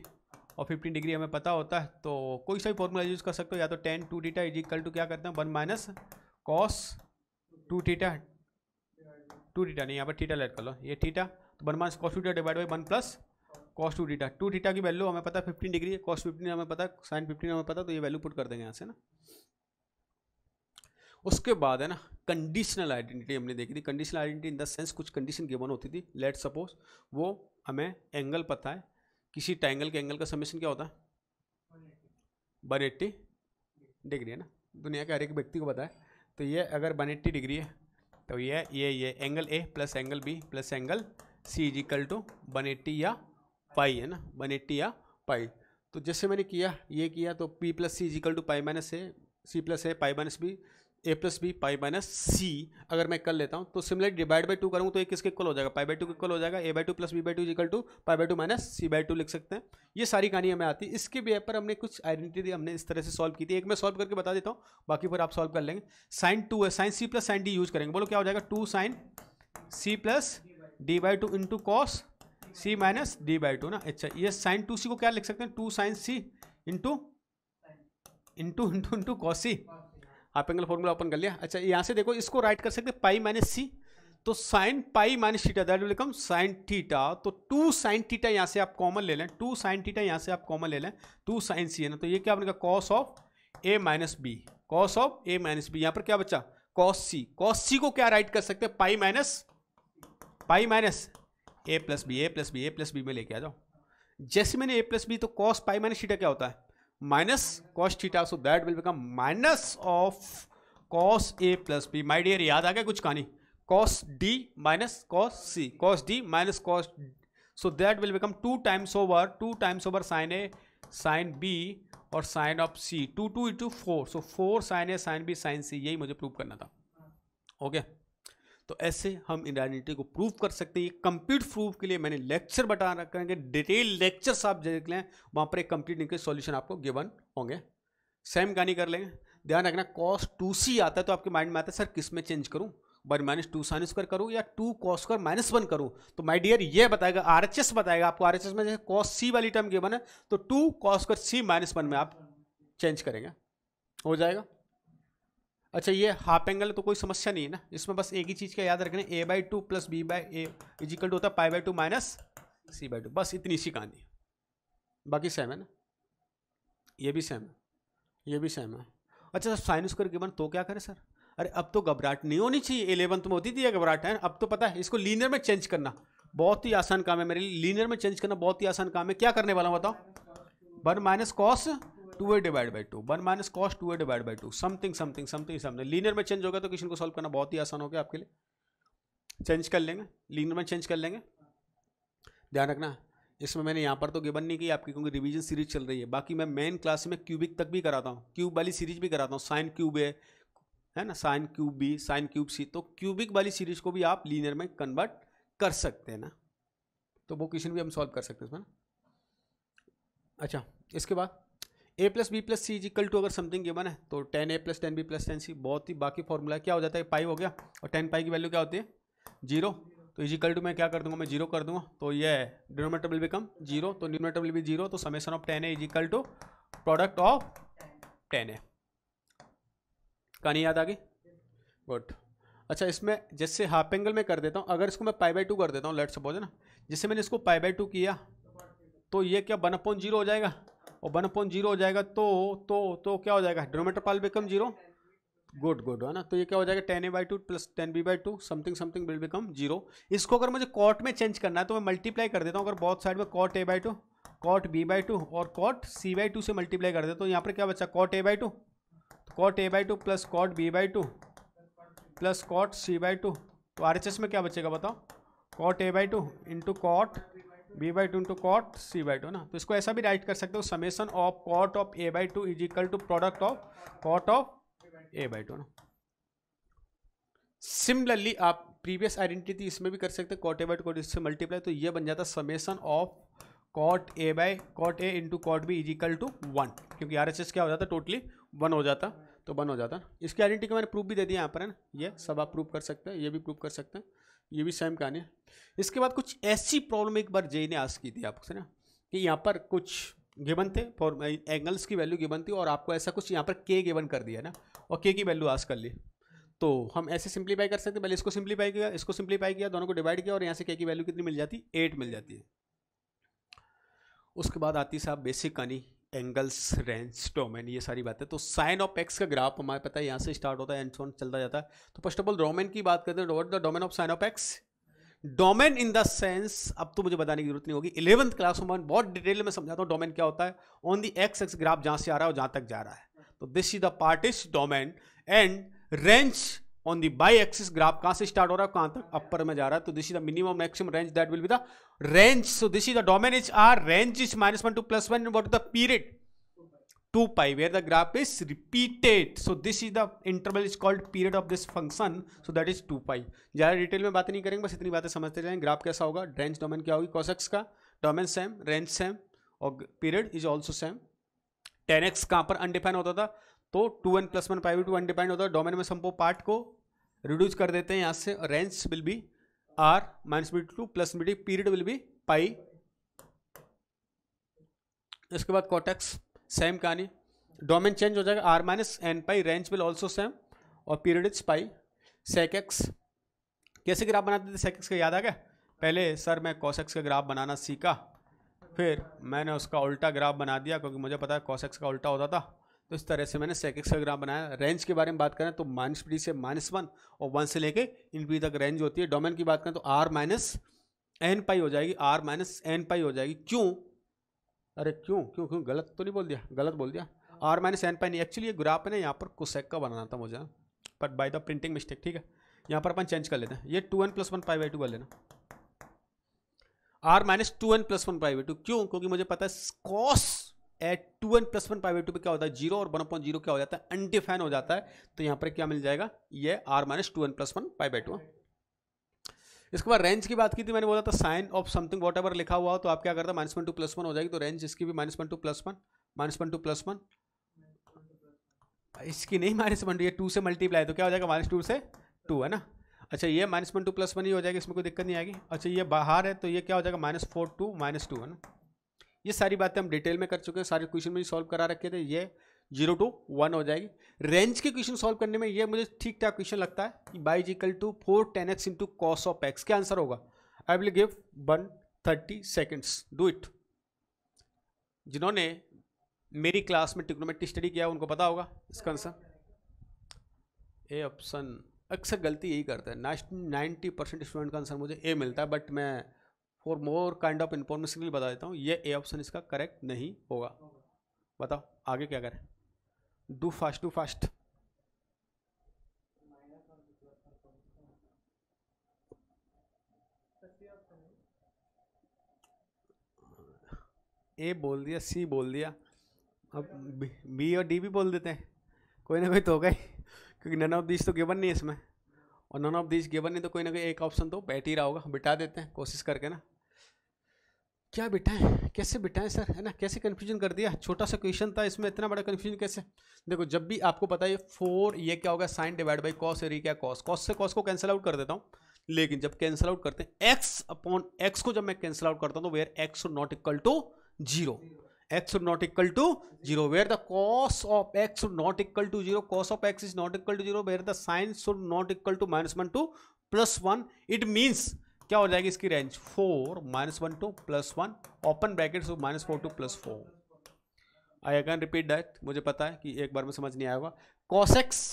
[SPEAKER 1] और फिफ्टीन डिग्री हमें पता होता है तो कोई सा भी फॉर्मूला यूज़ कर सकते हो या तो tan two theta is equal to क्या करते हैं one minus cos two theta two theta नहीं यहाँ पर थीटा लेट कर लो ये थीटा तो one minus cos two theta divide by one plus cos two theta two theta की वैल्यू हमें पता है फिफ्टीन डिग्री कॉस फिफ्टीन हमें पता साइन फिफ्टीन हमें पता तो ये वैल्यू पुट कर देंगे यहाँ से ना उसके बाद है ना कंडीशनल आइडेंटिटी हमने देखी थी conditional identity in the sense कुछ कंडीशन गिवन होती थी लेट सपोज वो हमें एंगल पता है किसी ट्रायंगल के एंगल का समेशन क्या होता है वन एट्टी डिग्री है ना दुनिया के हर एक व्यक्ति को पता है तो ये अगर वन एट्टी डिग्री है तो ये ये ये angle A plus angle B plus angle C is equal to one eighty या पाई है ना वन एट्टी या पाई तो जैसे मैंने किया ये किया तो P plus C is equal to pi minus A C plus A pi minus B A plus B pi minus C अगर मैं कर लेता हूँ तो सिमिलरली डिवाइड बाई टू करूँ तो ये किसके इक्वल हो जाएगा पाई बाई टू के इक्वल हो जाएगा A by two plus B by two equal to pi by two minus C by two लिख सकते हैं ये सारी कहानी हमें आती है इसके बेहतर पर हमने कुछ आइडेंटिटी हमने इस तरह से सॉल्व की थी एक मैं सॉल्व करके बता देता हूँ बाकी फिर आप सॉल्व कर लेंगे साइन टू है sine C plus sine D use करेंगे बोलो क्या हो जाएगा two sine C plus D by two into cos C minus D by two ना अच्छा ये साइन टू सी को क्या लिख सकते हैं two sine C into into into into cos C आप एंगल फॉर्मूला ओपन कर लिया अच्छा यहाँ से देखो इसको राइट कर सकते पाई माइनस सी तो sine pi minus theta that will come sine theta तो टू साइन थीटा यहाँ से आप कॉमन ले लें टू साइन थीटा यहाँ से आप कॉमन ले लें टू साइन सी है ना तो ये क्या बनेगा cos of A minus B cos of A minus B यहाँ पर क्या बच्चा कॉस सी कॉस सी को क्या राइट कर सकते हैं pi minus pi minus A plus B A plus B A plus B में लेके आ जाओ जैसे मैंने ए प्लस बी तो कॉस पाई माइनस थीटा क्या होता है minus cos theta so that will become minus of cos a plus b my dear याद आ गया कुछ कहानी cos d minus cos c cos d minus cos so that will become two times over two times over sin a sin b और sine of C two two into four so four sine A sine B sine C यही मुझे prove करना था okay okay? तो ऐसे हम इन identity को prove कर सकते हैं ये कंप्लीट प्रूफ के लिए मैंने लेक्चर बता रखा है डिटेल लेक्चर्स आप देख लें वहाँ पर एक कंप्लीट इनके सॉल्यूशन आपको गिवन होंगे सेम कहानी कर लेंगे ध्यान रखना कॉस टू सी आता है तो आपके माइंड में आता है सर किस में चेंज करूँ बन माइनस टू साइन स्क्वायर करूँ या two cos square minus one करूँ तो माय डियर ये बताएगा आरएचएस बताएगा आपको आरएचएस में जैसे कॉस सी वाली टर्म गिवन है तो two cos square C minus one में आप चेंज करेंगे हो जाएगा अच्छा ये हाफ एंगल तो कोई समस्या नहीं है ना इसमें बस एक ही चीज़ का याद रखना A by two plus B by A equal to होता है pi by two minus C by two बस इतनी सी कहानी बाकी सेम है ना ये भी सेम है ये भी सेम है अच्छा सर साइन स्क्वायर गिवन तो क्या करें सर अरे अब तो घबराहट नहीं होनी चाहिए एलेवंथ में होती थी घबराहट है अब तो पता है इसको लीनियर में चेंज करना बहुत ही आसान काम है मेरे लिए लीनियर में चेंज करना बहुत ही आसान काम है क्या करने वाला हूँ बताओ one minus cos two A divide by two one minus cos two A divide by two something something something something linear में चेंज होगा तो क्वेश्चन को सॉल्व करना बहुत ही आसान हो गया आपके लिए चेंज कर लेंगे लीनियर में चेंज कर लेंगे ध्यान रखना इसमें मैंने यहाँ पर तो गिवन नहीं की आपकी क्योंकि रिवीजन सीरीज चल रही है बाकी मैं मेन क्लास में क्यूबिक तक भी कराता हूँ क्यूब वाली सीरीज भी कराता हूँ साइन क्यूब है है ना sine cube B sine cube C तो क्यूबिक वाली सीरीज को भी आप लीनियर में कन्वर्ट कर सकते हैं ना तो वो क्वेश्चन भी हम सॉल्व कर सकते हैं इसमें अच्छा इसके बाद A plus B plus C equal to अगर समथिंग गिवन है तो tan A plus tan B plus tan C बहुत ही बाकी फॉर्मूला क्या हो जाता है पाई हो गया और टेन पाई की वैल्यू क्या होती है जीरो तो इजिकल टू मैं क्या कर दूंगा मैं जीरो कर दूंगा तो ये डिनोमीटर विल बिकम जीरो तो डिनोमीटर विल भी जीरो तो summation of tan A equal to product of tan A कहानी याद आ गई गुड अच्छा इसमें जैसे हाफ एंगल में कर देता हूँ अगर इसको मैं पाई बाई टू कर देता हूँ लेट सपोज है ना जैसे मैंने इसको पाई बाई टू किया तो ये क्या वन अपॉन जीरो हो जाएगा और वन अपॉन जीरो हो जाएगा तो तो तो क्या हो जाएगा डिनोमीटर पाल बिकम जीरो गुड गुड है ना तो ये क्या हो जाएगा tan A by two plus tan B by two something something will become zero इसको अगर मुझे कॉट में चेंज करना है तो मैं मल्टीप्लाई कर देता हूँ अगर बहुत साइड में cot A by two cot B by two और कॉट सी बाई टू से मल्टीप्लाई कर देता हूँ तो यहाँ पर क्या बचा cot A by two cot A by two plus cot B by two plus cot C by two तो आर एच एस में क्या बचेगा बताओ cot A by two into cot B by two into cot C by two ना तो इसको ऐसा भी राइट कर सकते हो summation of cot of A by two is equal to product of cot of A by two ना similarly आप प्रीवियस आइडेंटिटी इसमें भी कर सकते cot A by two cot इससे मल्टीप्लाई तो ये बन जाता है summation of cot A by cot A into cot B is equal to one क्योंकि आर एस एस क्या हो जाता टोटली वन हो जाता तो वन हो जाता इसकी आइडेंटिटी को मैंने प्रूफ भी दे दिया यहाँ पर है ना ये सब आप प्रूफ कर सकते हैं ये भी प्रूफ कर सकते हैं ये भी सेम कहानी है इसके बाद कुछ ऐसी प्रॉब्लम एक बार जे ने आस की थी आपसे ना कि यहाँ पर कुछ गिवन थे फॉर एंगल्स की वैल्यू गिवन थी और आपको ऐसा कुछ यहाँ पर के गिवन कर दिया ना और के की वैल्यू आस कर ली तो हम ऐसे सिंप्लीफाई कर सकते पहले इसको सिंप्लीफाई किया इसको सिंप्लीफाई किया दोनों को डिवाइड किया और यहाँ से के की वैल्यू कितनी मिल जाती एट मिल जाती है उसके बाद आती साहब बेसिक कहानी एंगल्स रेंस डोमेन ये सारी बातें तो साइन ऑफ एक्स का ग्राफ हमारे पता है यहाँ से स्टार्ट होता है एंड चलता जाता है तो फर्स्ट ऑफ ऑल डोमेन की बात करते हैं the domain of sine of x domain in the sense अब तो मुझे बताने की जरूरत नहीं होगी इलेवंथ क्लास में बहुत डिटेल में समझाता हूँ डोमेन क्या होता है on the x x graph जहाँ से आ रहा है और जहाँ तक जा रहा है तो this is the part is domain and range on the y axis graph कहां से स्टार्ट हो रहा है कहां तक अपर में जा रहा है तो this is the minimum maximum range that will be the range so this is the domain is R range is minus one to plus one what the period two pi where the graph is repeated so this is the interval is called period of this function so that is two pi ज़्यादा detail में बात नहीं करेंगे बस इतनी बातें समझते जाएं ग्राफ कैसा होगा रेंज डोमेन क्या होगी कॉसेक्स का डोमेन सेम रेंज सेम और period is also same tan x कहां पर अनडिफाइन होता था तो two n plus one pi by two one depend होता है डोमेन में संपो पार्ट को रिड्यूस कर देते हैं यहाँ से range will be R minus B two plus B T period will be pi इसके बाद कॉटेक्स सेम कहानी डोमेन चेंज हो जाएगा R minus n pi range will also same और पीरियड इज पाई सेकेक्स कैसे ग्राफ बनाते थे sec x का याद आ गया पहले सर मैं कॉसेक्स का ग्राफ बनाना सीखा फिर मैंने उसका उल्टा ग्राफ बना दिया क्योंकि मुझे पता है कॉसेक्स का उल्टा होता था तो इस तरह से मैंने एक्स का ग्राफ बनाया रेंज के बारे में बात करें तो माइनस से माइनस वन और वन से लेके इनपी तक रेंज होती है डोमेन की बात करें तो आर माइनस एन पाई हो जाएगी आर माइनस एन पाई हो जाएगी क्यों अरे क्यों क्यों क्यों गलत तो नहीं बोल दिया गलत बोल दिया आर माइनस एन पाई नहीं एक्चुअली ये ग्राफ है ना यहाँ पर कुसेक का बनाना था मुझे but by the printing mistake ठीक है यहाँ पर अपन चेंज कर लेते हैं ये two n plus one pi by two कर लेना R minus two n plus one pi by two क्यों क्योंकि मुझे पता है cos at two n plus one pi by two पर क्या होता है जीरो और वन अपॉइंट जीरो क्या हो जाता है अनडिफाइन हो जाता है तो यहाँ पर क्या मिल जाएगा ये R minus two n plus one pi by two इसके बाद रेंज की बात की थी मैंने बोला था sine of something whatever लिखा हुआ हो तो आप क्या करता है minus one to plus one हो जाएगी तो रेंज इसकी भी minus one to plus one minus one to plus one इसकी नहीं माइनस वन टू ये टू से मल्टीप्लाई तो क्या हो जाएगा माइनस टू से टू है ना अच्छा ये minus one to plus one ही हो जाएगा इसमें कोई दिक्कत नहीं आएगी अच्छा ये बाहर है तो ये क्या हो जाएगा minus four to minus two है ना ये सारी बातें हम डिटेल में कर चुके हैं सारे क्वेश्चन में सॉल्व करा रखे थे ये जीरो टू वन हो जाएगी रेंज के क्वेश्चन सॉल्व करने में ये मुझे ठीक ठाक क्वेश्चन लगता है कि y equal to four tan x into cos of x क्या आंसर होगा I will give one thirty seconds do it जिन्होंने मेरी क्लास में टिक्नोमेट्री स्टडी किया उनको पता होगा इसका आंसर ए ऑप्शन अक्सर गलती यही करता है नाइन्टी परसेंट स्टूडेंट का आंसर मुझे ए मिलता है बट मैं for more kind of information के लिए बता देता हूँ ये ए ऑप्शन इसका करेक्ट नहीं होगा बताओ आगे क्या करें do fast do fast A बोल दिया सी बोल दिया अब बी और डी भी बोल देते हैं कोई ना कोई तो हो गए क्योंकि नन ऑफ दीज तो गिवन नहीं है इसमें और नन ऑफ दीज गिवन नहीं तो कोई ना कोई एक ऑप्शन तो बैठ ही रहा होगा बिठा देते हैं कोशिश करके ना क्या बिठाएं कैसे बिठाएं सर है ना कैसे कन्फ्यूजन कर दिया छोटा सा क्वेश्चन था इसमें इतना बड़ा कन्फ्यूजन कैसे देखो जब भी आपको पता है फोर ये क्या होगा साइन डिवाइड बाई कॉस एरी क्या कॉस कॉस से कॉस को कैंसिल आउट कर देता हूँ लेकिन जब कैंसिल आउट करते हैं एक्स अपॉन एक्स को जब मैं कैंसिल आउट करता हूँ तो where x not equal to zero x not equal to zero where the cos of x not equal to zero cos of x is not equal to zero where the sine the not equal to minus one to plus one it means क्या हो जाएगी इसकी range four minus one to plus one open bracket minus four to plus four I again repeat that मुझे पता है कि एक बार में समझ नहीं आएगा होगा कॉसेक्स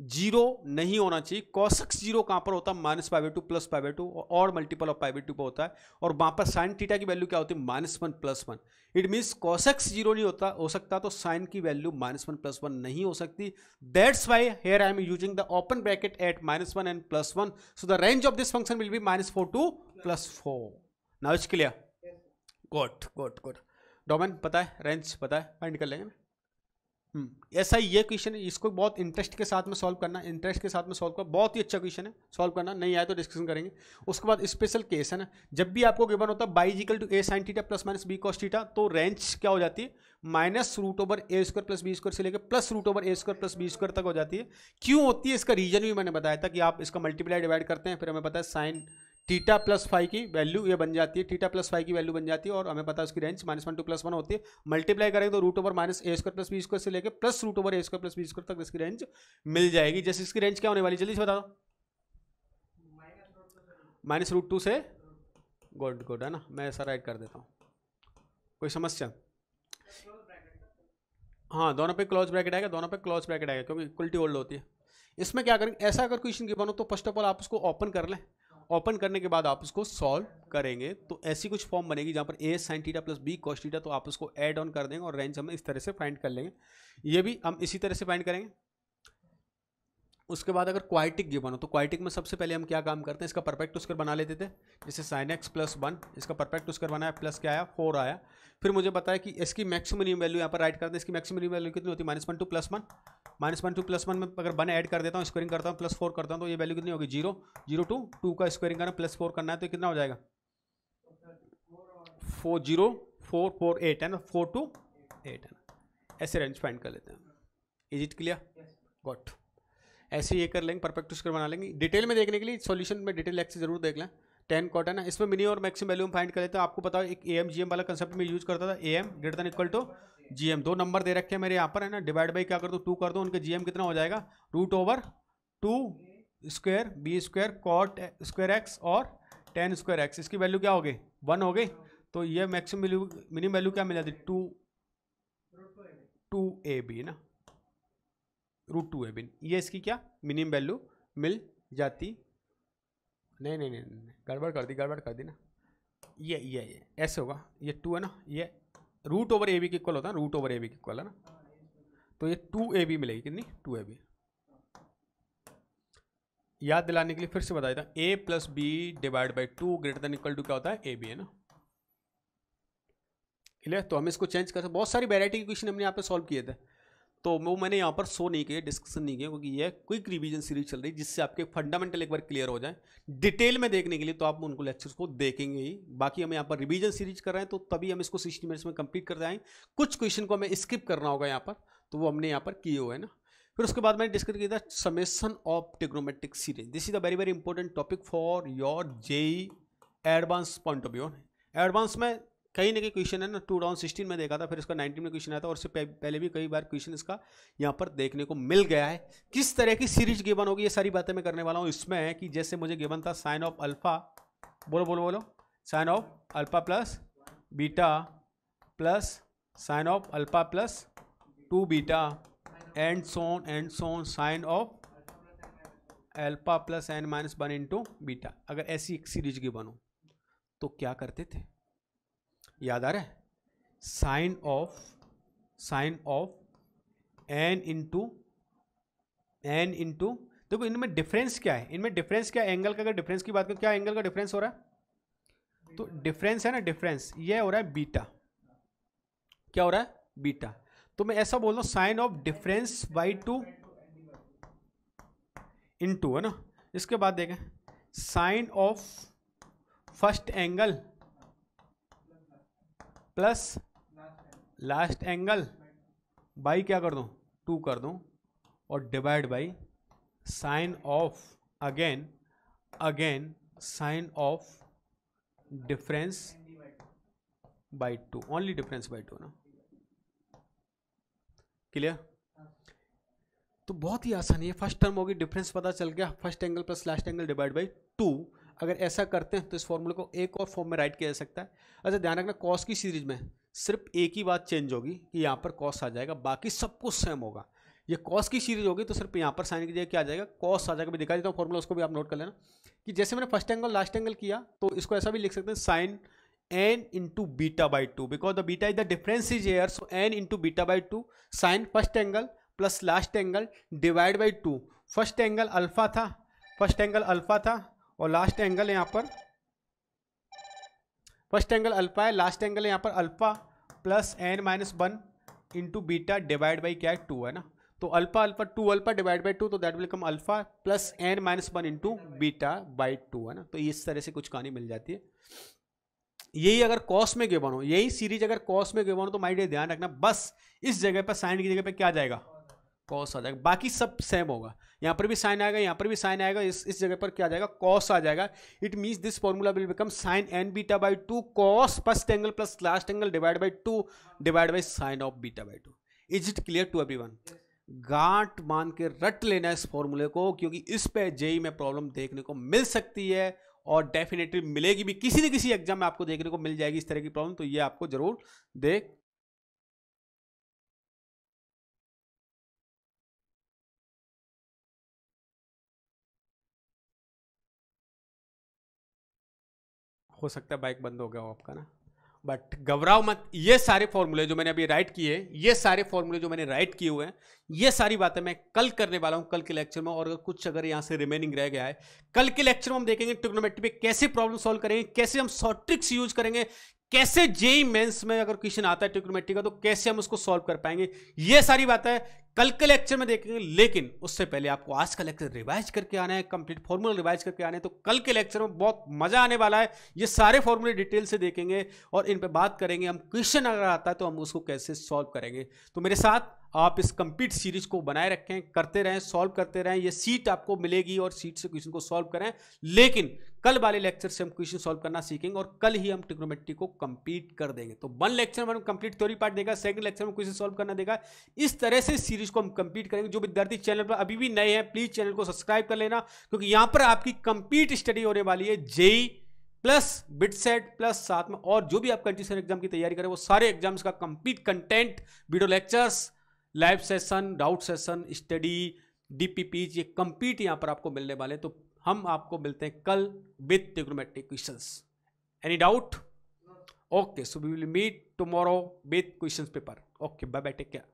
[SPEAKER 1] जीरो नहीं होना चाहिए कॉसक्स जीरो कहां पर होता है minus pi by two plus pi by two और मल्टीपल ऑफ पाइवे टू पर होता है और वहां पर साइन थीटा की वैल्यू क्या होती है minus one plus one it means cos x zero नहीं होता हो सकता तो साइन की value minus one plus one नहीं हो सकती that's why here I am using the open bracket at minus one and plus one so the range of this function will be minus four to plus four now is clear good good good domain पता है range पता है find कर लेंगे ना हम्म। ऐसा ये question है इसको बहुत इंटरेस्ट के साथ में सॉल्व करना इंटरेस्ट के साथ में सॉल्व करना बहुत ही अच्छा क्वेश्चन है सॉल्व करना नहीं आया तो डिस्कशन करेंगे उसके बाद स्पेशल केस है ना जब भी आपको गिवन होता है बाइजिकल to A sine theta plus minus B cos theta तो रेंज क्या हो जाती है minus root over A square plus B square से लेकर plus root over A square plus B square तक हो जाती है क्यों होती है इसका रीजन भी मैंने बताया था कि आप इसका मल्टीप्लाई डिवाइड करते हैं फिर हमें पता है साइन टीटा प्लस फाइव की वैल्यू ये बन जाती है टीटा प्लस फाइव की वैल्यू बन जाती है और हमें पता है उसकी range minus one to plus one होती है मल्टीप्लाई करेंगे तो root over minus A square plus B square से लेकर plus root over A square plus B square तक इसकी रेंज मिल जाएगी जैसे इसकी रेंज क्या होने वाली जल्दी से बता दो माइनस रूट टू से गुड गुड है ना मैं ऐसा राइट कर देता हूँ कोई समस्या हाँ दोनों पे क्लोज ब्रैकेट आएगा दोनों पे क्लोज ब्रैकेट आएगा क्योंकि इक्वलिटी होल्ड होती है इसमें क्या करेंगे ऐसा अगर क्वेश्चन की बनो तो फर्स्ट ऑफ ऑल आप उसको ओपन कर लें ओपन करने के बाद आप इसको सॉल्व करेंगे तो ऐसी कुछ फॉर्म बनेगी जहाँ पर A sine theta plus B cos theta तो आप उसको ऐड ऑन कर देंगे और रेंज हम इस तरह से फाइंड कर लेंगे ये भी हम इसी तरह से फाइंड करेंगे उसके बाद अगर क्वाइटिक गिवन हो तो क्वाइटिक में सबसे पहले हम क्या काम करते हैं इसका परफेक्ट उसकर बना लेते थे जैसे साइन एक्स प्लस वन इसका परफेक्ट उसकर बनाया प्लस क्या आया फोर आया फिर मुझे बताया कि इसकी मैक्सिमम वैल्यू यहाँ पर राइट करते हैं इसकी मैक्सिमम वैल्यू कितनी होती है minus one to plus one minus one to plus one में अगर वन ऐड कर देता हूँ स्क्वेयरिंग करता हूँ प्लस फोर करता हूँ तो ये वैल्यू कितनी होगी जीरो जीरो टू टू का स्क्वेयरिंग करना प्लस फोर करना है तो कितना हो जाएगा four zero four four eight है ना फोर टू एट है ना ऐसे रेंज फाइंड कर लेते हैं इज इट क्लियर गॉट ऐसे ये कर लेंगे परफेक्ट स्क्वायर बना लेंगे डिटेल में देखने के लिए सॉल्यूशन में डिटेल एक्स जरूर देख लें टेन कॉटन है इसमें मिनिमम और मैक्सिमम वैल्यू फाइंड करें तो आपको बताओ एक ए एम जी एम वाला कंसेप्ट में यूज करता था A M greater than equal to G M दो नंबर दे रखे हैं मेरे यहाँ पर है ना डिवाइड बाई क्या कर दो टू कर दो उनका जी एम कितना हो जाएगा root over two square B square cot square x और टेन स्क्वेयर एक्स इसकी वैल्यू क्या हो गई वन हो गई तो ये मैक्सिमम वैल्यू मिनिमम वैल्यू क्या मिल जाती टू टू ए बी ना रूट टू है बिन ये इसकी क्या मिनिमम वैल्यू मिल जाती नहीं नहीं नहीं, नहीं। गड़बड़ कर दी गड़बड़ कर दी ना ये ये ये ऐसे होगा ये टू है ना ये रूट ओवर ए बी के इक्वल होता है रूट ओवर ए बी के इक्वल है ना तो ये टू ए बी मिलेगी कितनी टू ए बी याद दिलाने के लिए फिर से बता देता A plus B divide by two greater than equal to क्या होता है ए बी है ना क्लियर तो हम इसको चेंज कर सकते बहुत सारी वेरायटी के क्वेश्चन हमने यहाँ पे सॉल्व किए थे तो वो मैंने यहाँ पर शो नहीं किया डिस्कशन नहीं किया क्योंकि ये क्विक रिवीजन सीरीज चल रही है जिससे आपके फंडामेंटल एक बार क्लियर हो जाए डिटेल में देखने के लिए तो आप उनको लेक्चर्स को देखेंगे ही बाकी हम यहाँ पर रिवीजन सीरीज कर रहे हैं तो तभी हम इसको सिक्सटी मिनट्स में कंप्लीट कर जाएंगे कुछ क्वेश्चन को हमें स्किप करना होगा यहाँ पर तो वो हमने यहाँ पर किए हुए हैं ना फिर उसके बाद मैंने डिस्कस किया था summation of trigonometric series this is a very very important topic for your JEE advance point of view advance में कहीं ना कहीं क्वेश्चन है ना टू थाउजेंड सिक्सटीन में देखा था फिर इसका नाइनटीन में क्वेश्चन आया था और उससे पहले भी कई बार क्वेश्चन इसका यहाँ पर देखने को मिल गया है किस तरह की सीरीज गेबन होगी ये सारी बातें मैं करने वाला हूँ इसमें है कि जैसे मुझे गेबन था साइन ऑफ अल्फा बोलो बोलो बोलो sine of alpha plus beta plus sine of alpha plus two beta and so on and so on sine of alpha plus n minus one into beta अगर ऐसी एक सीरीज की बनो तो क्या करते थे याद आ रहा है sine of sine of n into n into देखो इनमें डिफरेंस क्या है इनमें डिफरेंस क्या है एंगल का अगर डिफरेंस की बात करें क्या एंगल का डिफरेंस हो रहा है तो डिफरेंस है ना डिफरेंस ये हो रहा है बीटा क्या हो रहा है बीटा तो मैं ऐसा बोल रहा हूँ sine of difference by two in two है ना इसके बाद देखें sine of first angle plus last angle by क्या कर दूँ टू कर दूँ और divide by sine of again again sine of difference by two only difference by two ना क्लियर तो बहुत ही आसानी है फर्स्ट टर्म होगी डिफरेंस पता चल गया first angle plus last angle divide by two अगर ऐसा करते हैं तो इस फॉर्मूले को एक और फॉर्म में राइट किया जा सकता है अच्छा ध्यान रखना कॉस की सीरीज में सिर्फ एक ही बात चेंज होगी कि यहाँ पर कॉस आ जाएगा बाकी सब कुछ सेम होगा ये कॉस की सीरीज होगी तो सिर्फ यहाँ पर साइन की जगह क्या आ जाएगा कॉस आ जाएगा मैं दिखा देता हूँ फॉर्मूला उसको भी आप नोट कर लेना कि जैसे मैंने फर्स्ट एंगल लास्ट एंगल किया तो इसको ऐसा भी लिख सकते हैं sine n into beta by two because the beta is the difference is here so n into beta by two sine first angle plus last angle divide by two first angle alpha था first angle alpha था और last angle यहाँ पर first angle alpha है last angle यहाँ पर alpha plus n minus one into beta divide by क्या है टू है ना तो alpha alpha two alpha divide by two तो that will come alpha plus n minus one into beta by two है ना तो इस तरह से कुछ कहानी मिल जाती है यही अगर कॉस में गिवन हो यही सीरीज अगर कॉस में गिवन हो तो माइडिया ध्यान रखना बस इस जगह पर साइन की जगह पर क्या जाएगा कॉस आ जाएगा बाकी सब सेम होगा यहाँ पर भी साइन आएगा यहाँ पर भी साइन आएगा इस इस जगह पर क्या आ जाएगा कॉस आ जाएगा it means this formula will become sine n beta by two cos first angle plus last angle divide by two divide by sine of beta by two is it clear to every everyone गांठ मान के रट लेना इस फॉर्मूले को क्योंकि इस पे जेई e में प्रॉब्लम देखने को मिल सकती है और डेफिनेटली मिलेगी भी किसी न किसी एग्जाम में आपको देखने को मिल जाएगी इस तरह की प्रॉब्लम तो ये आपको जरूर देख हो सकता है बाइक बंद हो गया हो आपका ना बट घबराओ मत ये सारे फॉर्मूले जो मैंने अभी राइट किए ये सारे फॉर्मूले जो मैंने राइट किए हुए हैं ये सारी बातें मैं कल करने वाला हूँ कल के लेक्चर में और कुछ अगर यहाँ से रिमेनिंग रह गया है कल के लेक्चर में हम देखेंगे ट्रिग्नोमेट्री पे कैसे प्रॉब्लम सॉल्व करेंगे कैसे हम शॉर्ट ट्रिक्स यूज करेंगे कैसे जेई मेंस में अगर क्वेश्चन आता है ट्रिग्नोमेट्री का तो कैसे हम उसको सॉल्व कर पाएंगे ये सारी बातें कल के लेक्चर में देखेंगे लेकिन उससे पहले आपको आज का लेक्चर रिवाइज करके आना है कंप्लीट फॉर्मूला रिवाइज करके आना है तो कल के लेक्चर में बहुत मजा आने वाला है ये सारे फॉर्मूले डिटेल से देखेंगे और इन पर बात करेंगे हम क्वेश्चन अगर आता है तो हम उसको कैसे सॉल्व करेंगे तो मेरे साथ आप इस कंप्लीट सीरीज को बनाए रखें करते रहें सॉल्व करते रहें ये सीट आपको मिलेगी और सीट से क्वेश्चन को सॉल्व करें लेकिन कल वाले लेक्चर से हम क्वेश्चन सॉल्व करना सीखेंगे और कल ही हम टिक्नोमेट्री को कंप्लीट कर देंगे तो वन लेक्चर में हम कंप्लीट थ्योरी पार्ट देगा सेकंड लेक्चर में क्वेश्चन सॉल्व करना देगा इस तरह से सीरीज को हम कंप्लीट करेंगे जो विद्यार्थी चैनल पर अभी भी नए हैं प्लीज चैनल को सब्सक्राइब कर लेना क्योंकि यहां पर आपकी कंप्लीट स्टडी होने वाली है JEE plus BITSAT plus साथ में और जो भी आप कंडीशन एग्जाम की तैयारी करें वो सारे एग्जाम्स का complete content video lectures live session doubt session study DPPs ये कंप्लीट यहाँ पर आपको मिलने वाले तो हम आपको मिलते हैं कल with trigonometric question any doubt okay so we will meet tomorrow with question paper okay bye bye take care